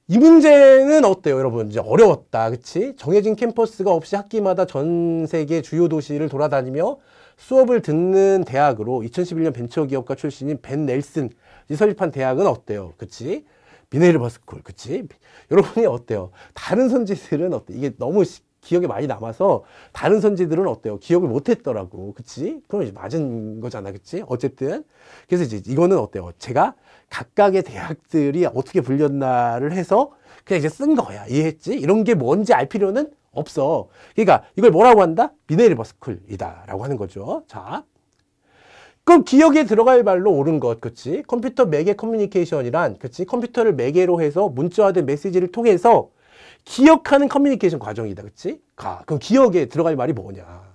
이 문제는 어때요, 여러분? 이제 어려웠다, 그치? 정해진 캠퍼스가 없이 학기마다 전 세계 주요 도시를 돌아다니며 수업을 듣는 대학으로 2011년 벤처기업가 출신인 벤 넬슨이 설립한 대학은 어때요, 그치? 미네르바스쿨, 그치? 여러분이 어때요? 다른 선지들은 어때? 이게 너무 기억에 많이 남아서 다른 선지들은 어때요? 기억을 못했더라고, 그치? 그럼 이제 맞은 거잖아, 그치? 어쨌든 그래서 이제 이거는 어때요? 제가 각각의 대학들이 어떻게 불렸나를 해서 그냥 이제 쓴 거야, 이해했지? 이런 게 뭔지 알 필요는 없어. 그러니까 이걸 뭐라고 한다? 미네르바스쿨이다라고 하는 거죠. 자, 그럼 기억에 들어갈 말로 옳은 것, 그치? 컴퓨터 매개 커뮤니케이션이란, 그치? 컴퓨터를 매개로 해서 문자화된 메시지를 통해서 기억하는 커뮤니케이션 과정이다, 그치? 가. 그럼 기억에 들어갈 말이 뭐냐?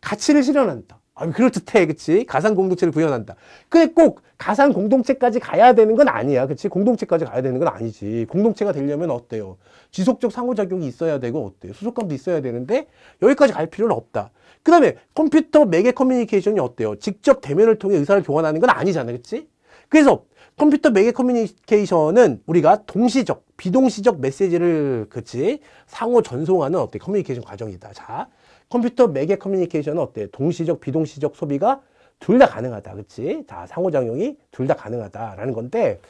가치를 실현한다. 아, 그럴듯해, 그치? 가상 공동체를 구현한다. 그게 꼭 가상 공동체까지 가야 되는 건 아니야, 그치? 공동체까지 가야 되는 건 아니지. 공동체가 되려면 어때요? 지속적 상호작용이 있어야 되고, 어때요? 수속감도 있어야 되는데, 여기까지 갈 필요는 없다. 그 다음에 컴퓨터 매개 커뮤니케이션이 어때요? 직접 대면을 통해 의사를 교환하는 건 아니잖아, 그치? 그래서 컴퓨터 매개 커뮤니케이션은 우리가 동시적, 비동시적 메시지를, 그치? 상호 전송하는 어때? 커뮤니케이션 과정이다. 자. 컴퓨터 매개 커뮤니케이션은 어때? 동시적, 비동시적 소비가 둘 다 가능하다. 그치? 다 상호작용이 둘 다 가능하다라는 건데,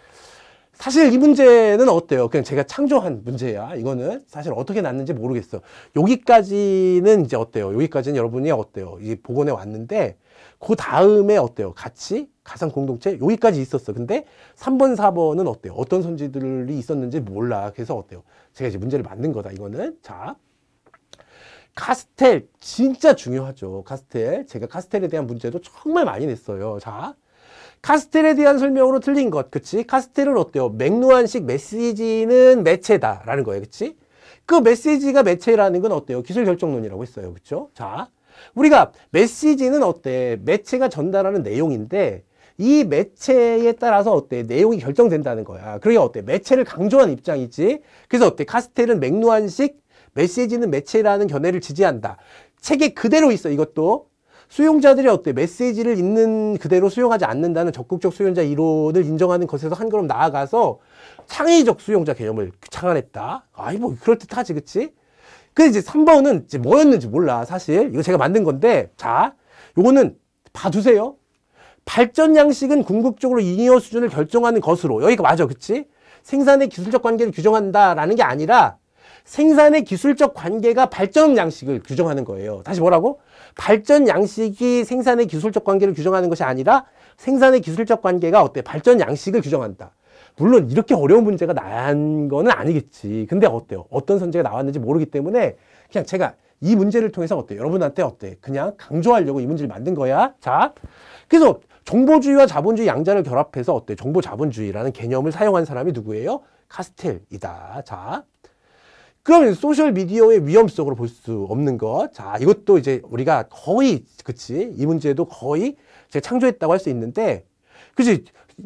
사실 이 문제는 어때요? 그냥 제가 창조한 문제야. 이거는 사실 어떻게 났는지 모르겠어. 여기까지는 이제 어때요? 여기까지는 여러분이 어때요? 이복원해 왔는데, 그 다음에 어때요? 같이 가상 공동체 여기까지 있었어. 근데 3번, 4번은 어때요? 어떤 선지들이 있었는지 몰라. 그래서 어때요? 제가 이제 문제를 만든 거다. 이거는 자 카스텔 진짜 중요하죠. 카스텔 제가 카스텔에 대한 문제도 정말 많이 냈어요. 자 카스텔에 대한 설명으로 틀린 것 그치? 카스텔은 어때요? 맥루안식 메시지는 매체다 라는 거예요. 그치? 그 메시지가 매체라는 건 어때요? 기술 결정론이라고 했어요. 그쵸? 자 우리가 메시지는 어때? 매체가 전달하는 내용인데 이 매체에 따라서 어때 내용이 결정된다는 거야 그러니까 어때 매체를 강조한 입장이지 그래서 어때 카스텔은 맥루안식 메시지는 매체라는 견해를 지지한다. 책에 그대로 있어 이것도 수용자들이 어때 메시지를 있는 그대로 수용하지 않는다는 적극적 수용자 이론을 인정하는 것에서 한 걸음 나아가서 창의적 수용자 개념을 창안했다 아이 뭐 그럴듯하지 그치 근데 이제 3번은 이제 뭐였는지 몰라 사실 이거 제가 만든 건데 자 요거는 봐두세요 발전 양식은 궁극적으로 인이어 수준을 결정하는 것으로 여기가 맞아 그치 생산의 기술적 관계를 규정한다라는 게 아니라 생산의 기술적 관계가 발전 양식을 규정하는 거예요. 다시 뭐라고? 발전 양식이 생산의 기술적 관계를 규정하는 것이 아니라 생산의 기술적 관계가 어때? 발전 양식을 규정한다. 물론 이렇게 어려운 문제가 난 거는 아니겠지. 근데 어때요? 어떤 선제가 나왔는지 모르기 때문에 그냥 제가 이 문제를 통해서 어때? 여러분한테 어때? 그냥 강조하려고 이 문제를 만든 거야. 자, 그래서 정보주의와 자본주의 양자를 결합해서 어때? 정보 자본주의라는 개념을 사용한 사람이 누구예요? 카스텔이다. 자, 그러면 소셜 미디어의 위험성으로 볼 수 없는 것. 자, 이것도 이제 우리가 거의 그치? 이 문제도 거의 제가 창조했다고 할 수 있는데 그치?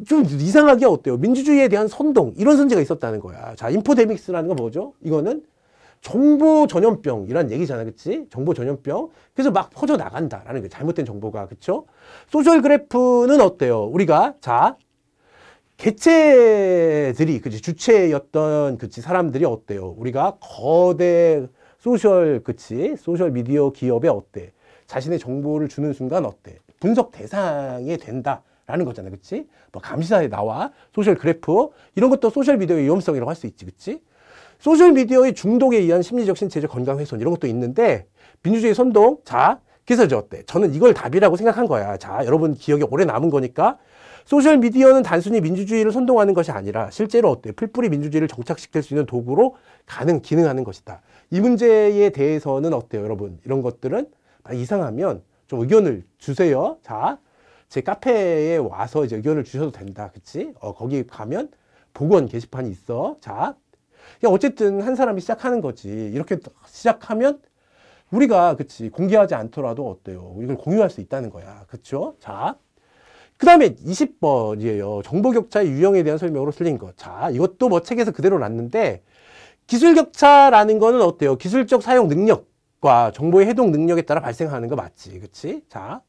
좀 이상하게 어때요? 민주주의에 대한 선동 이런 선제가 있었다는 거야. 자, 인포데믹스라는 건 뭐죠? 이거는 정보 전염병이란 얘기잖아, 그치? 정보 전염병. 그래서 막 퍼져나간다라는 게 잘못된 정보가, 그쵸? 소셜 그래프는 어때요? 우리가, 자, 개체들이 그치 주체였던 그치 사람들이 어때요? 우리가 거대 소셜 그치 소셜 미디어 기업에 어때? 자신의 정보를 주는 순간 어때? 분석 대상이 된다라는 거잖아요, 그치? 뭐 감시사에 나와 소셜 그래프 이런 것도 소셜 미디어의 위험성이라고 할 수 있지, 그치? 소셜 미디어의 중독에 의한 심리적 신체적 건강 훼손 이런 것도 있는데 민주주의 선동 자 그래서 저 어때? 저는 이걸 답이라고 생각한 거야. 자, 여러분 기억에 오래 남은 거니까 소셜 미디어는 단순히 민주주의를 선동하는 것이 아니라 실제로 어때요? 풀뿌리 민주주의를 정착시킬 수 있는 도구로 가능 기능하는 것이다. 이 문제에 대해서는 어때요, 여러분? 이런 것들은 이상하면 좀 의견을 주세요. 자, 제 카페에 와서 이제 의견을 주셔도 된다. 그치? 어, 거기 가면 복원 게시판이 있어. 자, 야, 어쨌든 한 사람이 시작하는 거지. 이렇게 시작하면 우리가, 그치, 공개하지 않더라도 어때요? 이걸 공유할 수 있다는 거야. 그쵸? 자. 그 다음에 20번이에요. 정보격차의 유형에 대한 설명으로 틀린 것. 자, 이것도 뭐 책에서 그대로 났는데 기술격차라는 거는 어때요? 기술적 사용 능력과 정보의 해독 능력에 따라 발생하는 거 맞지? 그치? 자,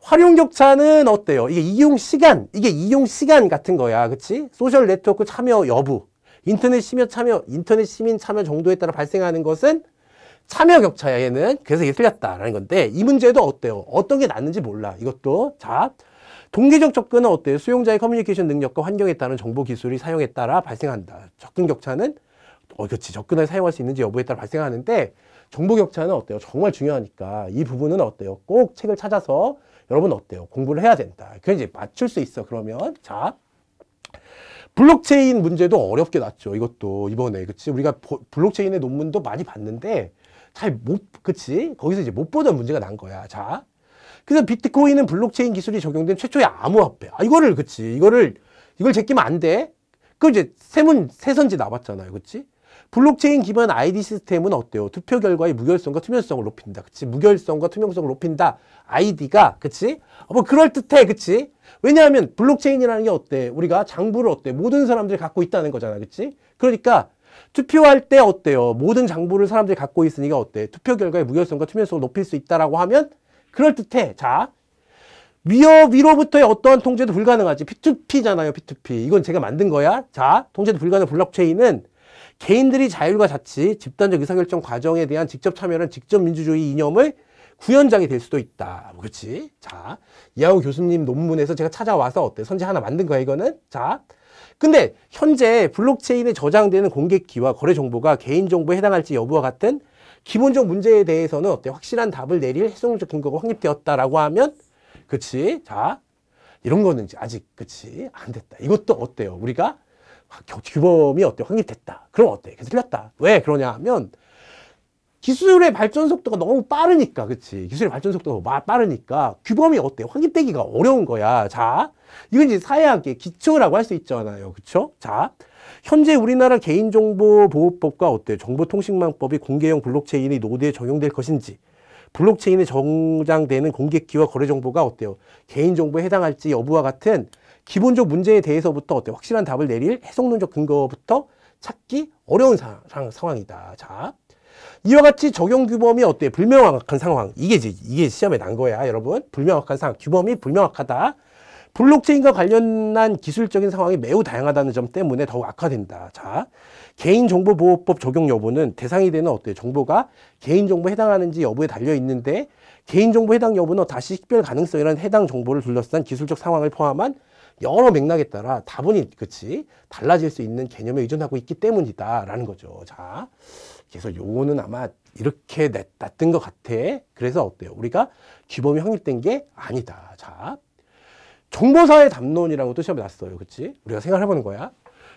활용 격차는 어때요? 이게 이용 시간, 이게 이용 시간 같은 거야. 그치? 소셜 네트워크 참여 여부, 인터넷 시민 참여, 인터넷 시민 참여 정도에 따라 발생하는 것은 참여 격차야, 얘는. 그래서 이게 틀렸다라는 건데, 이 문제도 어때요? 어떤 게 낫는지 몰라. 이것도. 자, 동기적 접근은 어때요? 수용자의 커뮤니케이션 능력과 환경에 따른 정보 기술이 사용에 따라 발생한다. 접근 격차는 어, 그렇지. 접근을 사용할 수 있는지 여부에 따라 발생하는데 정보 격차는 어때요? 정말 중요하니까 이 부분은 어때요? 꼭 책을 찾아서 여러분 어때요? 공부를 해야 된다. 그 이제 맞출 수 있어. 그러면 자 블록체인 문제도 어렵게 났죠. 이것도 이번에 그치 우리가 블록체인의 논문도 많이 봤는데 잘 못 그치 거기서 이제 못 보던 문제가 난 거야. 자 그래서 비트코인은 블록체인 기술이 적용된 최초의 암호화폐. 아, 이거를, 그치. 이거를, 이걸 제끼면 안 돼. 그 이제 세문, 세선지 나왔잖아요. 그치? 블록체인 기반 아이디 시스템은 어때요? 투표 결과의 무결성과 투명성을 높인다. 그치? 무결성과 투명성을 높인다. 아이디가, 그치? 어, 뭐 그럴듯해. 그치? 왜냐하면 블록체인이라는 게 어때? 우리가 장부를 어때? 모든 사람들이 갖고 있다는 거잖아. 그치? 그러니까 투표할 때 어때요? 모든 장부를 사람들이 갖고 있으니까 어때? 투표 결과의 무결성과 투명성을 높일 수 있다라고 하면 그럴듯해. 자, 위협 위로부터의 어떠한 통제도 불가능하지. P2P잖아요. P2P. 이건 제가 만든 거야. 자, 통제도 불가능한 블록체인은 개인들이 자율과 자치, 집단적 의사결정 과정에 대한 직접 참여는 직접 민주주의 이념을 구현장이 될 수도 있다. 그렇지? 자, 이하우 교수님 논문에서 제가 찾아와서 어때? 선지 하나 만든 거야, 이거는? 자, 근데 현재 블록체인에 저장되는 공개키와 거래 정보가 개인정보에 해당할지 여부와 같은 기본적 문제에 대해서는 어때 확실한 답을 내릴 해석론적 근거가 확립되었다라고 하면 그치 자 이런 거는 아직 그치 안 됐다 이것도 어때요 우리가 규범이 어때 확립됐다 그럼 어때 계속 틀렸다 왜 그러냐 하면 기술의 발전 속도가 너무 빠르니까 그치 기술의 발전 속도가 빠르니까 규범이 어때 확립되기가 어려운 거야 자 이건 이제 사회학의 기초라고 할 수 있잖아요 그쵸 자 현재 우리나라 개인정보보호법과 어때요? 정보통신망법이 공개형 블록체인이 노드에 적용될 것인지 블록체인에 정장되는 공개키와 거래정보가 어때요? 개인정보에 해당할지 여부와 같은 기본적 문제에 대해서부터 어때 확실한 답을 내릴 해석론적 근거부터 찾기 어려운 사, 상황이다. 자, 이와 같이 적용 규범이 어때 요 불명확한 상황 이게 이제 이게 시험에 난 거야 여러분 불명확한 상황 규범이 불명확하다 블록체인과 관련한 기술적인 상황이 매우 다양하다는 점 때문에 더욱 악화된다. 자, 개인정보보호법 적용 여부는 대상이 되는 어때요? 정보가 개인정보에 해당하는지 여부에 달려 있는데 개인정보 해당 여부는 다시 식별 가능성이라는 해당 정보를 둘러싼 기술적 상황을 포함한 여러 맥락에 따라 다분히 그치 달라질 수 있는 개념에 의존하고 있기 때문이다라는 거죠. 자, 그래서 요거는 아마 이렇게 냈, 다던것 같아. 그래서 어때요? 우리가 규범이 확립된 게 아니다. 자, 정보사회 담론이라는 것도 시험에 났어요. 그치? 우리가 생각 해보는 거야.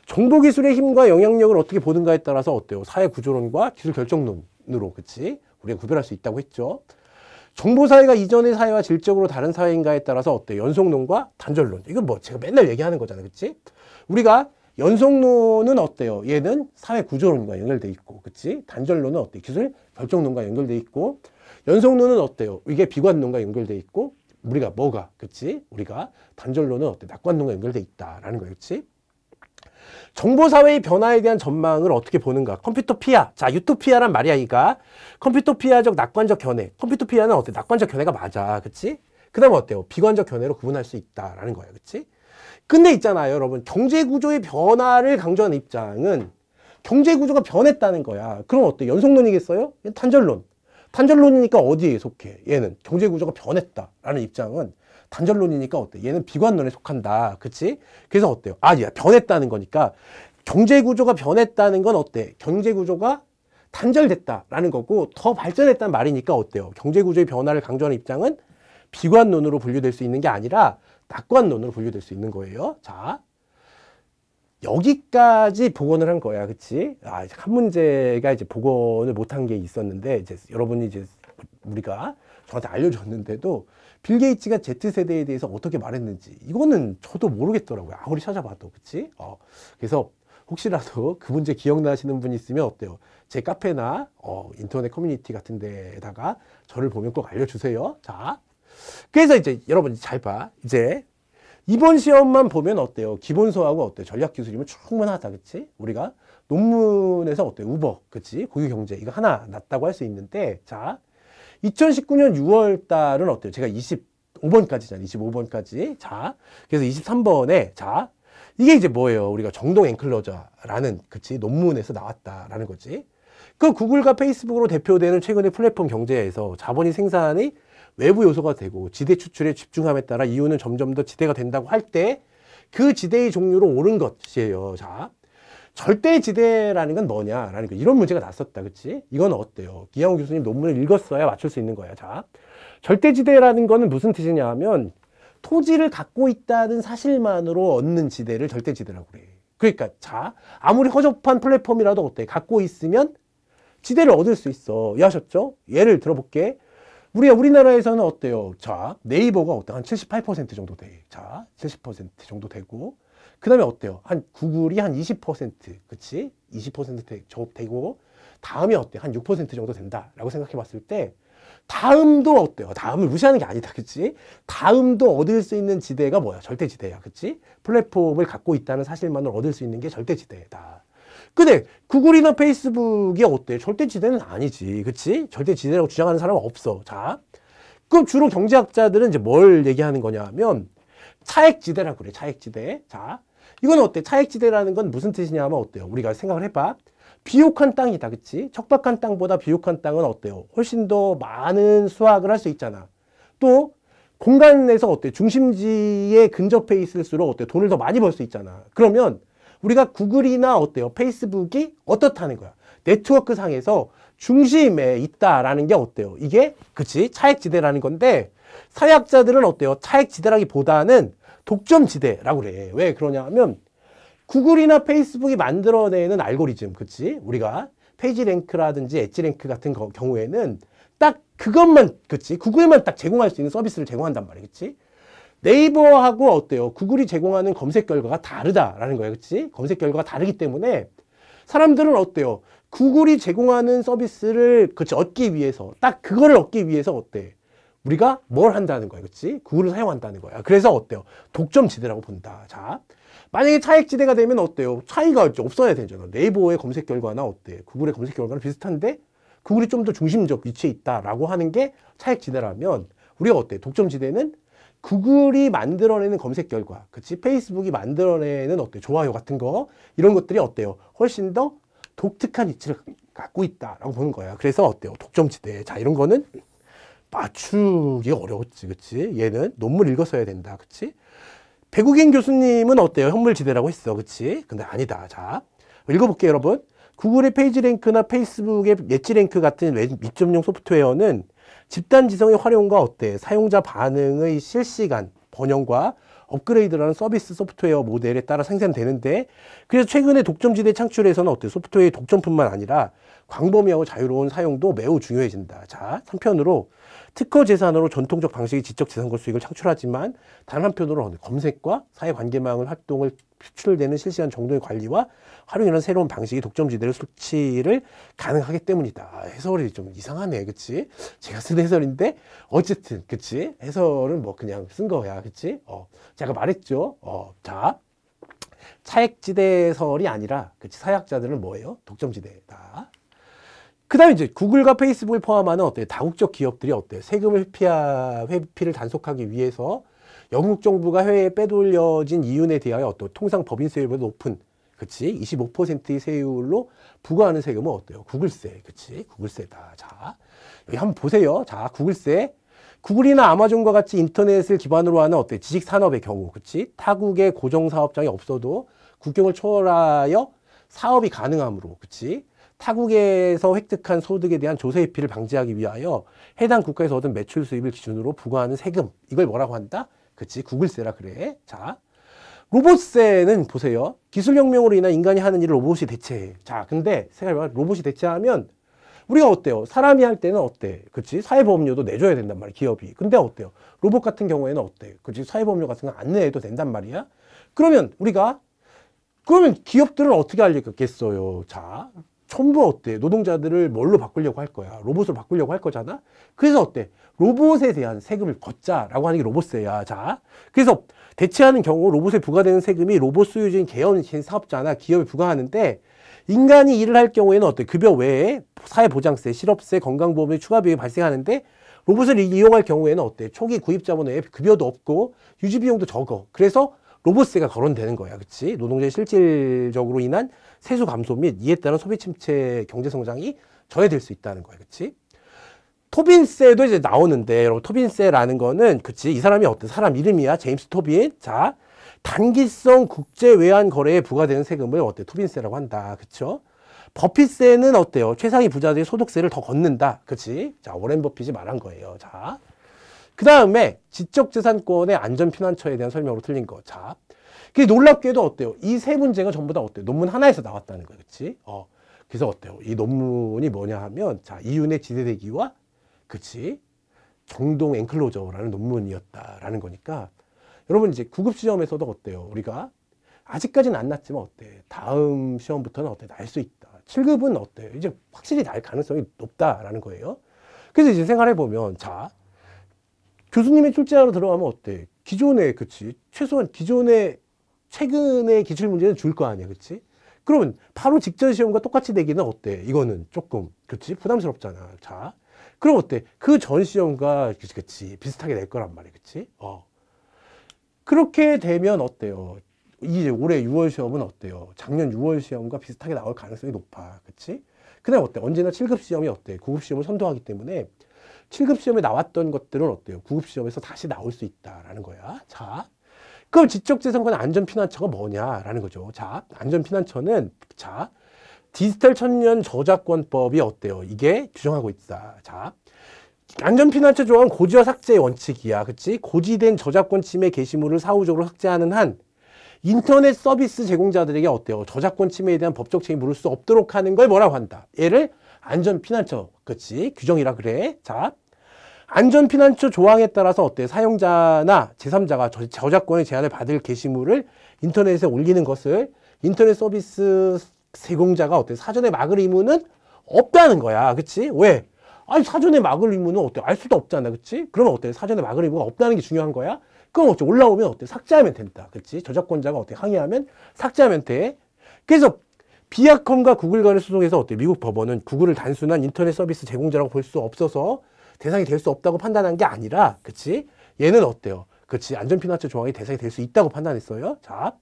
정보기술의 힘과 영향력을 어떻게 보는가에 따라서 어때요? 사회구조론과 기술결정론으로 그치? 우리가 구별할 수 있다고 했죠. 정보사회가 이전의 사회와 질적으로 다른 사회인가에 따라서 어때요? 연속론과 단절론. 이건 뭐 제가 맨날 얘기하는 거잖아. 요 그치? 우리가 연속론은 어때요? 얘는 사회구조론과 연결돼 있고 그치? 단절론은 어때요? 기술결정론과 연결돼 있고 연속론은 어때요? 이게 비관론과 연결돼 있고 우리가 뭐가 그치 우리가 단절로는 어때 낙관론과 연결돼 있다라는 거예 그치 정보사회의 변화에 대한 전망을 어떻게 보는가 컴퓨터피아 자 유토피아란 말이야 이가 컴퓨터피아적 낙관적 견해 컴퓨터피아는 어때 낙관적 견해가 맞아 그치 그 다음 어때요 비관적 견해로 구분할 수 있다라는 거야 그치 근데 있잖아요 여러분 경제구조의 변화를 강조하는 입장은 경제구조가 변했다는 거야 그럼 어때 연속론이겠어요 단절론 단절론이니까 어디에 속해? 얘는 경제구조가 변했다라는 입장은 단절론이니까 어때? 얘는 비관론에 속한다. 그치? 그래서 어때요? 아, 야, 변했다는 거니까 경제구조가 변했다는 건 어때? 경제구조가 단절됐다라는 거고 더 발전했다는 말이니까 어때요? 경제구조의 변화를 강조하는 입장은 비관론으로 분류될 수 있는 게 아니라 낙관론으로 분류될 수 있는 거예요. 자, 여기까지 복원을 한 거야, 그치? 아, 이제 한 문제가 이제 복원을 못 한 게 있었는데, 이제 여러분이 이제 우리가 저한테 알려줬는데도 빌 게이츠가 Z세대에 대해서 어떻게 말했는지, 이거는 저도 모르겠더라고요. 아무리 찾아봐도, 그치? 어, 그래서 혹시라도 그 문제 기억나시는 분 있으면 어때요? 제 카페나 어, 인터넷 커뮤니티 같은 데다가 에 저를 보면 꼭 알려주세요. 자, 그래서 이제 여러분 잘 봐. 이제 이번 시험만 보면 어때요? 기본서하고 어때요? 전략기술이면 충분하다, 그치? 우리가 논문에서 어때요? 우버, 그치? 고유경제, 이거 하나 났다고 할 수 있는데, 자, 2019년 6월 달은 어때요? 제가 25번까지잖아요. 25번까지. 자, 그래서 23번에, 자, 이게 이제 뭐예요? 우리가 정동 앵클로저라는 그치? 논문에서 나왔다라는 거지. 그 구글과 페이스북으로 대표되는 최근의 플랫폼 경제에서 자본이 생산이 외부 요소가 되고 지대 추출에 집중함에 따라 이온은 점점 더 지대가 된다고 할 때 그 지대의 종류로 오른 것이에요. 자, 절대 지대라는 건 뭐냐라는 거. 이런 문제가 났었다. 그치? 이건 어때요? 기양호 교수님 논문을 읽었어야 맞출 수 있는 거야. 자, 절대 지대라는 거는 무슨 뜻이냐 하면 토지를 갖고 있다는 사실만으로 얻는 지대를 절대 지대라고 그래. 그러니까 자, 아무리 허접한 플랫폼이라도 어때? 갖고 있으면 지대를 얻을 수 있어. 이해하셨죠? 예를 들어볼게. 우리가 우리나라에서는 어때요? 자, 네이버가 어때? 한78% 정도 돼. 자, 70% 정도 되고. 그 다음에 어때요? 한 구글이 한 20%, 그치? 20% 되고, 다음이 어때? 한6% 정도 된다라고 생각해 봤을 때, 다음도 어때요? 다음을 무시하는 게 아니다, 그치? 다음도 얻을 수 있는 지대가 뭐야? 절대지대야, 그치? 플랫폼을 갖고 있다는 사실만을 얻을 수 있는 게 절대지대다. 근데 구글이나 페이스북이 어때? 절대지대는 아니지. 그치? 절대지대라고 주장하는 사람은 없어. 자, 그럼 주로 경제학자들은 이제 뭘 얘기하는 거냐 하면 차액지대라고 그래. 차액지대. 자, 이건 어때? 차액지대라는 건 무슨 뜻이냐 하면 어때요? 우리가 생각을 해봐. 비옥한 땅이다. 그치? 척박한 땅보다 비옥한 땅은 어때요? 훨씬 더 많은 수확을 할 수 있잖아. 또 공간에서 어때? 중심지에 근접해 있을수록 어때? 돈을 더 많이 벌 수 있잖아. 그러면 우리가 구글이나 어때요? 페이스북이 어떻다는 거야. 네트워크 상에서 중심에 있다라는 게 어때요? 이게 그치 차액지대라는 건데 사약자들은 어때요? 차액지대라기보다는 독점지대라고 그래. 왜 그러냐 하면 구글이나 페이스북이 만들어내는 알고리즘, 그치? 우리가 페이지랭크라든지 엣지랭크 같은 거, 경우에는 딱 그것만, 그치? 구글만 딱 제공할 수 있는 서비스를 제공한단 말이야, 그치? 네이버하고 어때요? 구글이 제공하는 검색 결과가 다르다라는 거예요. 그렇지? 검색 결과가 다르기 때문에 사람들은 어때요? 구글이 제공하는 서비스를 그렇지 얻기 위해서 딱 그거를 얻기 위해서 어때? 우리가 뭘 한다는 거예요 그렇지? 구글을 사용한다는 거야. 그래서 어때요? 독점지대라고 본다. 자, 만약에 차익지대가 되면 어때요? 차이가 없어야 되잖아. 네이버의 검색 결과나 어때? 구글의 검색 결과는 비슷한데 구글이 좀 더 중심적 위치에 있다라고 하는 게 차익지대라면 우리가 어때? 독점지대는 구글이 만들어내는 검색 결과, 그치? 페이스북이 만들어내는 어때? 좋아요 같은 거 이런 것들이 어때요? 훨씬 더 독특한 이치를 갖고 있다라고 보는 거야. 그래서 어때요? 독점지대. 자 이런 거는 맞추기 어려웠지, 그치? 얘는 논문 읽었어야 된다, 그치? 배국인 교수님은 어때요? 현물지대라고 했어, 그치? 근데 아니다. 자 읽어볼게요, 여러분. 구글의 페이지랭크나 페이스북의 예지랭크 같은 웹2.0 소프트웨어는 집단 지성의 활용과 어때? 사용자 반응의 실시간 번영과 업그레이드라는 서비스 소프트웨어 모델에 따라 생산되는데 그래서 최근에 독점지대 창출에서는 어때 소프트웨어의 독점뿐만 아니라 광범위하고 자유로운 사용도 매우 중요해진다. 자, 3편으로 특허 재산으로 전통적 방식의 지적 재산권 수익을 창출하지만 다른 한편으로는 검색과 사회 관계망을 활동을 표출되는 실시간 정도의 관리와 활용이라는 새로운 방식이 독점지대를 수치를 가능하기 때문이다. 아, 해설이 좀 이상하네, 그치? 제가 쓴 해설인데, 어쨌든, 그치? 해설은 뭐 그냥 쓴 거야, 그치? 어, 제가 말했죠. 어, 자. 차액지대 설이 아니라, 그치? 사약자들은 뭐예요? 독점지대다. 그다음에 이제 구글과 페이스북을 포함하는 어때 요 다국적 기업들이 어때 요 세금을 회피하, 회피를 단속하기 위해서 영국 정부가 해외에 빼돌려진 이윤에 대하여 어떤 통상 법인세율보다 높은 그치 25%의 세율로 부과하는 세금은 어때요? 구글세 그치 구글세다 자 여기 한번 보세요 자 구글세 구글이나 아마존과 같이 인터넷을 기반으로 하는 어때 지식 산업의 경우 그치 타국의 고정 사업장이 없어도 국경을 초월하여 사업이 가능하므로 그치 타국에서 획득한 소득에 대한 조세 회피를 방지하기 위하여 해당 국가에서 얻은 매출 수입을 기준으로 부과하는 세금 이걸 뭐라고 한다? 그치 구글세라 그래 자 로봇세는 보세요 기술혁명으로 인한 인간이 하는 일을 로봇이 대체해 자 근데 생각해봐 로봇이 대체하면 우리가 어때요? 사람이 할 때는 어때? 그치? 사회보험료도 내줘야 된단 말이야, 기업이. 근데 어때요? 로봇 같은 경우에는 어때? 그치? 사회보험료 같은 건 안 내도 된단 말이야? 그러면 우리가, 그러면 기업들은 어떻게 알려겠어요? 자, 첨부 어때? 노동자들을 뭘로 바꾸려고 할 거야? 로봇으로 바꾸려고 할 거잖아? 그래서 어때? 로봇에 대한 세금을 걷자라고 하는 게 로봇세야. 자, 그래서 대체하는 경우 로봇에 부과되는 세금이 로봇 소유주인 개업인 사업자나 기업에 부과하는데 인간이 일을 할 경우에는 어때? 급여 외에 사회보장세, 실업세, 건강보험의 추가 비용이 발생하는데 로봇을 이용할 경우에는 어때? 초기 구입자본 외에 급여도 없고 유지비용도 적어. 그래서 로봇세가 거론되는 거야. 그치? 노동자의 실질적으로 인한 세수 감소 및 이에 따른 소비 침체 경제 성장이 저해될 수 있다는 거야. 그치? 토빈세도 이제 나오는데, 여러분, 토빈세라는 거는, 그치? 이 사람이 어떤 사람 이름이야? 제임스 토빈. 자, 단기성 국제 외환 거래에 부과되는 세금을 어때? 토빈세라고 한다. 그쵸? 버핏세는 어때요? 최상위 부자들의 소득세를 더 걷는다. 그치? 자, 워렌 버핏이 말한 거예요. 자. 그 다음에 지적재산권의 안전피난처에 대한 설명으로 틀린 거. 자, 그게 놀랍게도 어때요? 이 세 문제가 전부 다 어때요? 논문 하나에서 나왔다는 거예요. 그치? 어. 그래서 어때요? 이 논문이 뭐냐 하면, 자, 이윤의 지대대기와, 그치? 정동 앵클로저라는 논문이었다라는 거니까, 여러분 이제 구급 시험에서도 어때요? 우리가 아직까지는 안 났지만 어때? 다음 시험부터는 어때? 날 수 있다. 7급은 어때? 이제 확실히 날 가능성이 높다라는 거예요. 그래서 이제 생활해 보면 자, 교수님이 출제하러 들어가면 어때? 기존에 그치? 최소한 기존에 최근에 기출 문제는 줄 거 아니야, 그치? 그러면 바로 직전 시험과 똑같이 되기는 어때? 이거는 조금 그치? 부담스럽잖아. 자, 그럼 어때? 그 전 시험과 그치, 그치 비슷하게 될 거란 말이야, 그치? 어. 그렇게 되면 어때요? 이제 올해 6월 시험은 어때요? 작년 6월 시험과 비슷하게 나올 가능성이 높아. 그치? 그다음 어때? 언제나 7급 시험이 어때? 9급 시험을 선도하기 때문에 7급 시험에 나왔던 것들은 어때요? 9급 시험에서 다시 나올 수 있다라는 거야. 자, 그럼 지적재산권 안전피난처가 뭐냐라는 거죠. 자, 안전피난처는 자, 디지털 천년 저작권법이 어때요? 이게 규정하고 있다. 자, 안전피난처 조항 고지와 삭제의 원칙이야. 그치? 고지된 저작권 침해 게시물을 사후적으로 삭제하는 한 인터넷 서비스 제공자들에게 어때요? 저작권 침해에 대한 법적 책임 을 물을 수 없도록 하는 걸 뭐라고 한다? 얘를 안전피난처, 그치? 규정이라 그래. 자, 안전피난처 조항에 따라서 어때 사용자나 제삼자가 저작권의 제한을 받을 게시물을 인터넷에 올리는 것을 인터넷 서비스 제공자가 어때 사전에 막을 의무는 없다는 거야. 그치? 왜? 아니 사전에 막을 의무는 어때? 알 수도 없잖아. 그치? 그러면 어때? 사전에 막을 의무가 없다는 게 중요한 거야. 그럼 어째 올라오면 어때? 삭제하면 된다. 그치? 저작권자가 어때? 항의하면 삭제하면 돼. 그래서 비약컴과 구글 간의 소송에서 어때? 미국 법원은 구글을 단순한 인터넷 서비스 제공자라고 볼 수 없어서 대상이 될 수 없다고 판단한 게 아니라 그치? 얘는 어때요? 그치? 안전피난처 조항이 대상이 될 수 있다고 판단했어요. 자,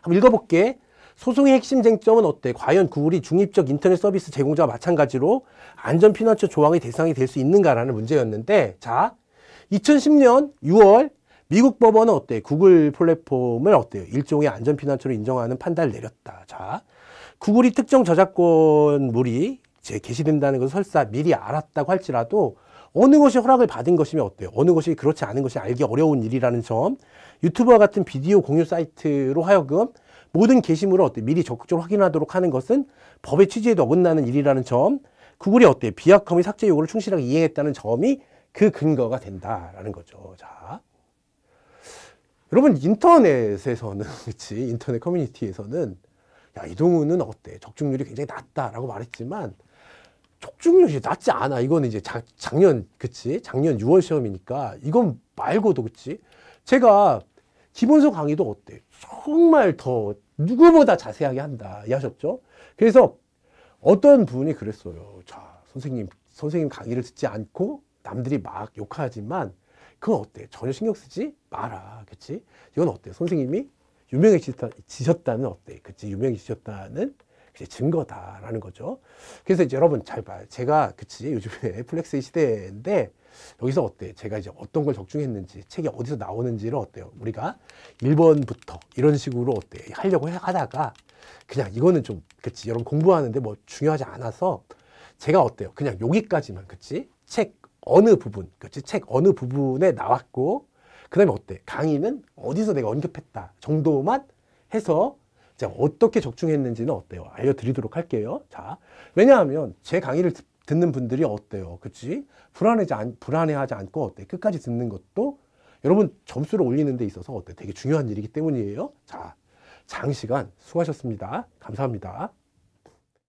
한번 읽어볼게. 소송의 핵심 쟁점은 어때? 과연 구글이 중립적 인터넷 서비스 제공자와 마찬가지로 안전피난처 조항의 대상이 될 수 있는가라는 문제였는데 자, 2010년 6월 미국 법원은 어때? 구글 플랫폼을 어때요? 일종의 안전피난처로 인정하는 판단을 내렸다. 자, 구글이 특정 저작권물이 제기시된다는 것을 그 설사 미리 알았다고 할지라도 어느 것이 허락을 받은 것이면 어때요? 어느 것이 그렇지 않은 것이 알기 어려운 일이라는 점 유튜브와 같은 비디오 공유 사이트로 하여금 모든 게시물을 어때 미리 적극적으로 확인하도록 하는 것은 법의 취지에도 어긋나는 일이라는 점 구글이 어때 비약컴이 삭제 요구를 충실하게 이행했다는 점이 그 근거가 된다라는 거죠. 자. 여러분 인터넷에서는 그치 인터넷 커뮤니티에서는 야 이동우는 어때 적중률이 굉장히 낮다라고 말했지만 촉중률이 낮지 않아. 이거는 이제 자, 작년, 그치? 작년 6월 시험이니까 이건 말고도 그치? 제가 기본서 강의도 어때? 정말 더 누구보다 자세하게 한다. 이해하셨죠? 그래서 어떤 분이 그랬어요. 자, 선생님, 선생님 강의를 듣지 않고 남들이 막 욕하지만 그건 어때? 전혀 신경 쓰지 마라. 그치? 이건 어때? 선생님이 유명해지셨다는 어때? 그치? 유명해지셨다는 그게 증거다라는 거죠. 그래서 이제 여러분 잘 봐요. 제가 그치 요즘에 플렉스 시대인데 여기서 어때? 제가 이제 어떤 걸 적중했는지 책이 어디서 나오는지를 어때요? 우리가 1번부터 이런 식으로 어때? 하려고 하다가 그냥 이거는 좀 그치 여러분 공부하는데 뭐 중요하지 않아서 제가 어때요? 그냥 여기까지만 그치? 책 어느 부분 그치? 책 어느 부분에 나왔고 그 다음에 어때? 강의는 어디서 내가 언급했다 정도만 해서 자, 어떻게 적중했는지는 어때요? 알려드리도록 할게요. 자, 왜냐하면 제 강의를 듣는 분들이 어때요? 그치? 불안해지 안, 불안해하지 않고 어때? 끝까지 듣는 것도 여러분 점수를 올리는 데 있어서 어때? 되게 중요한 일이기 때문이에요. 자, 장시간 수고하셨습니다. 감사합니다.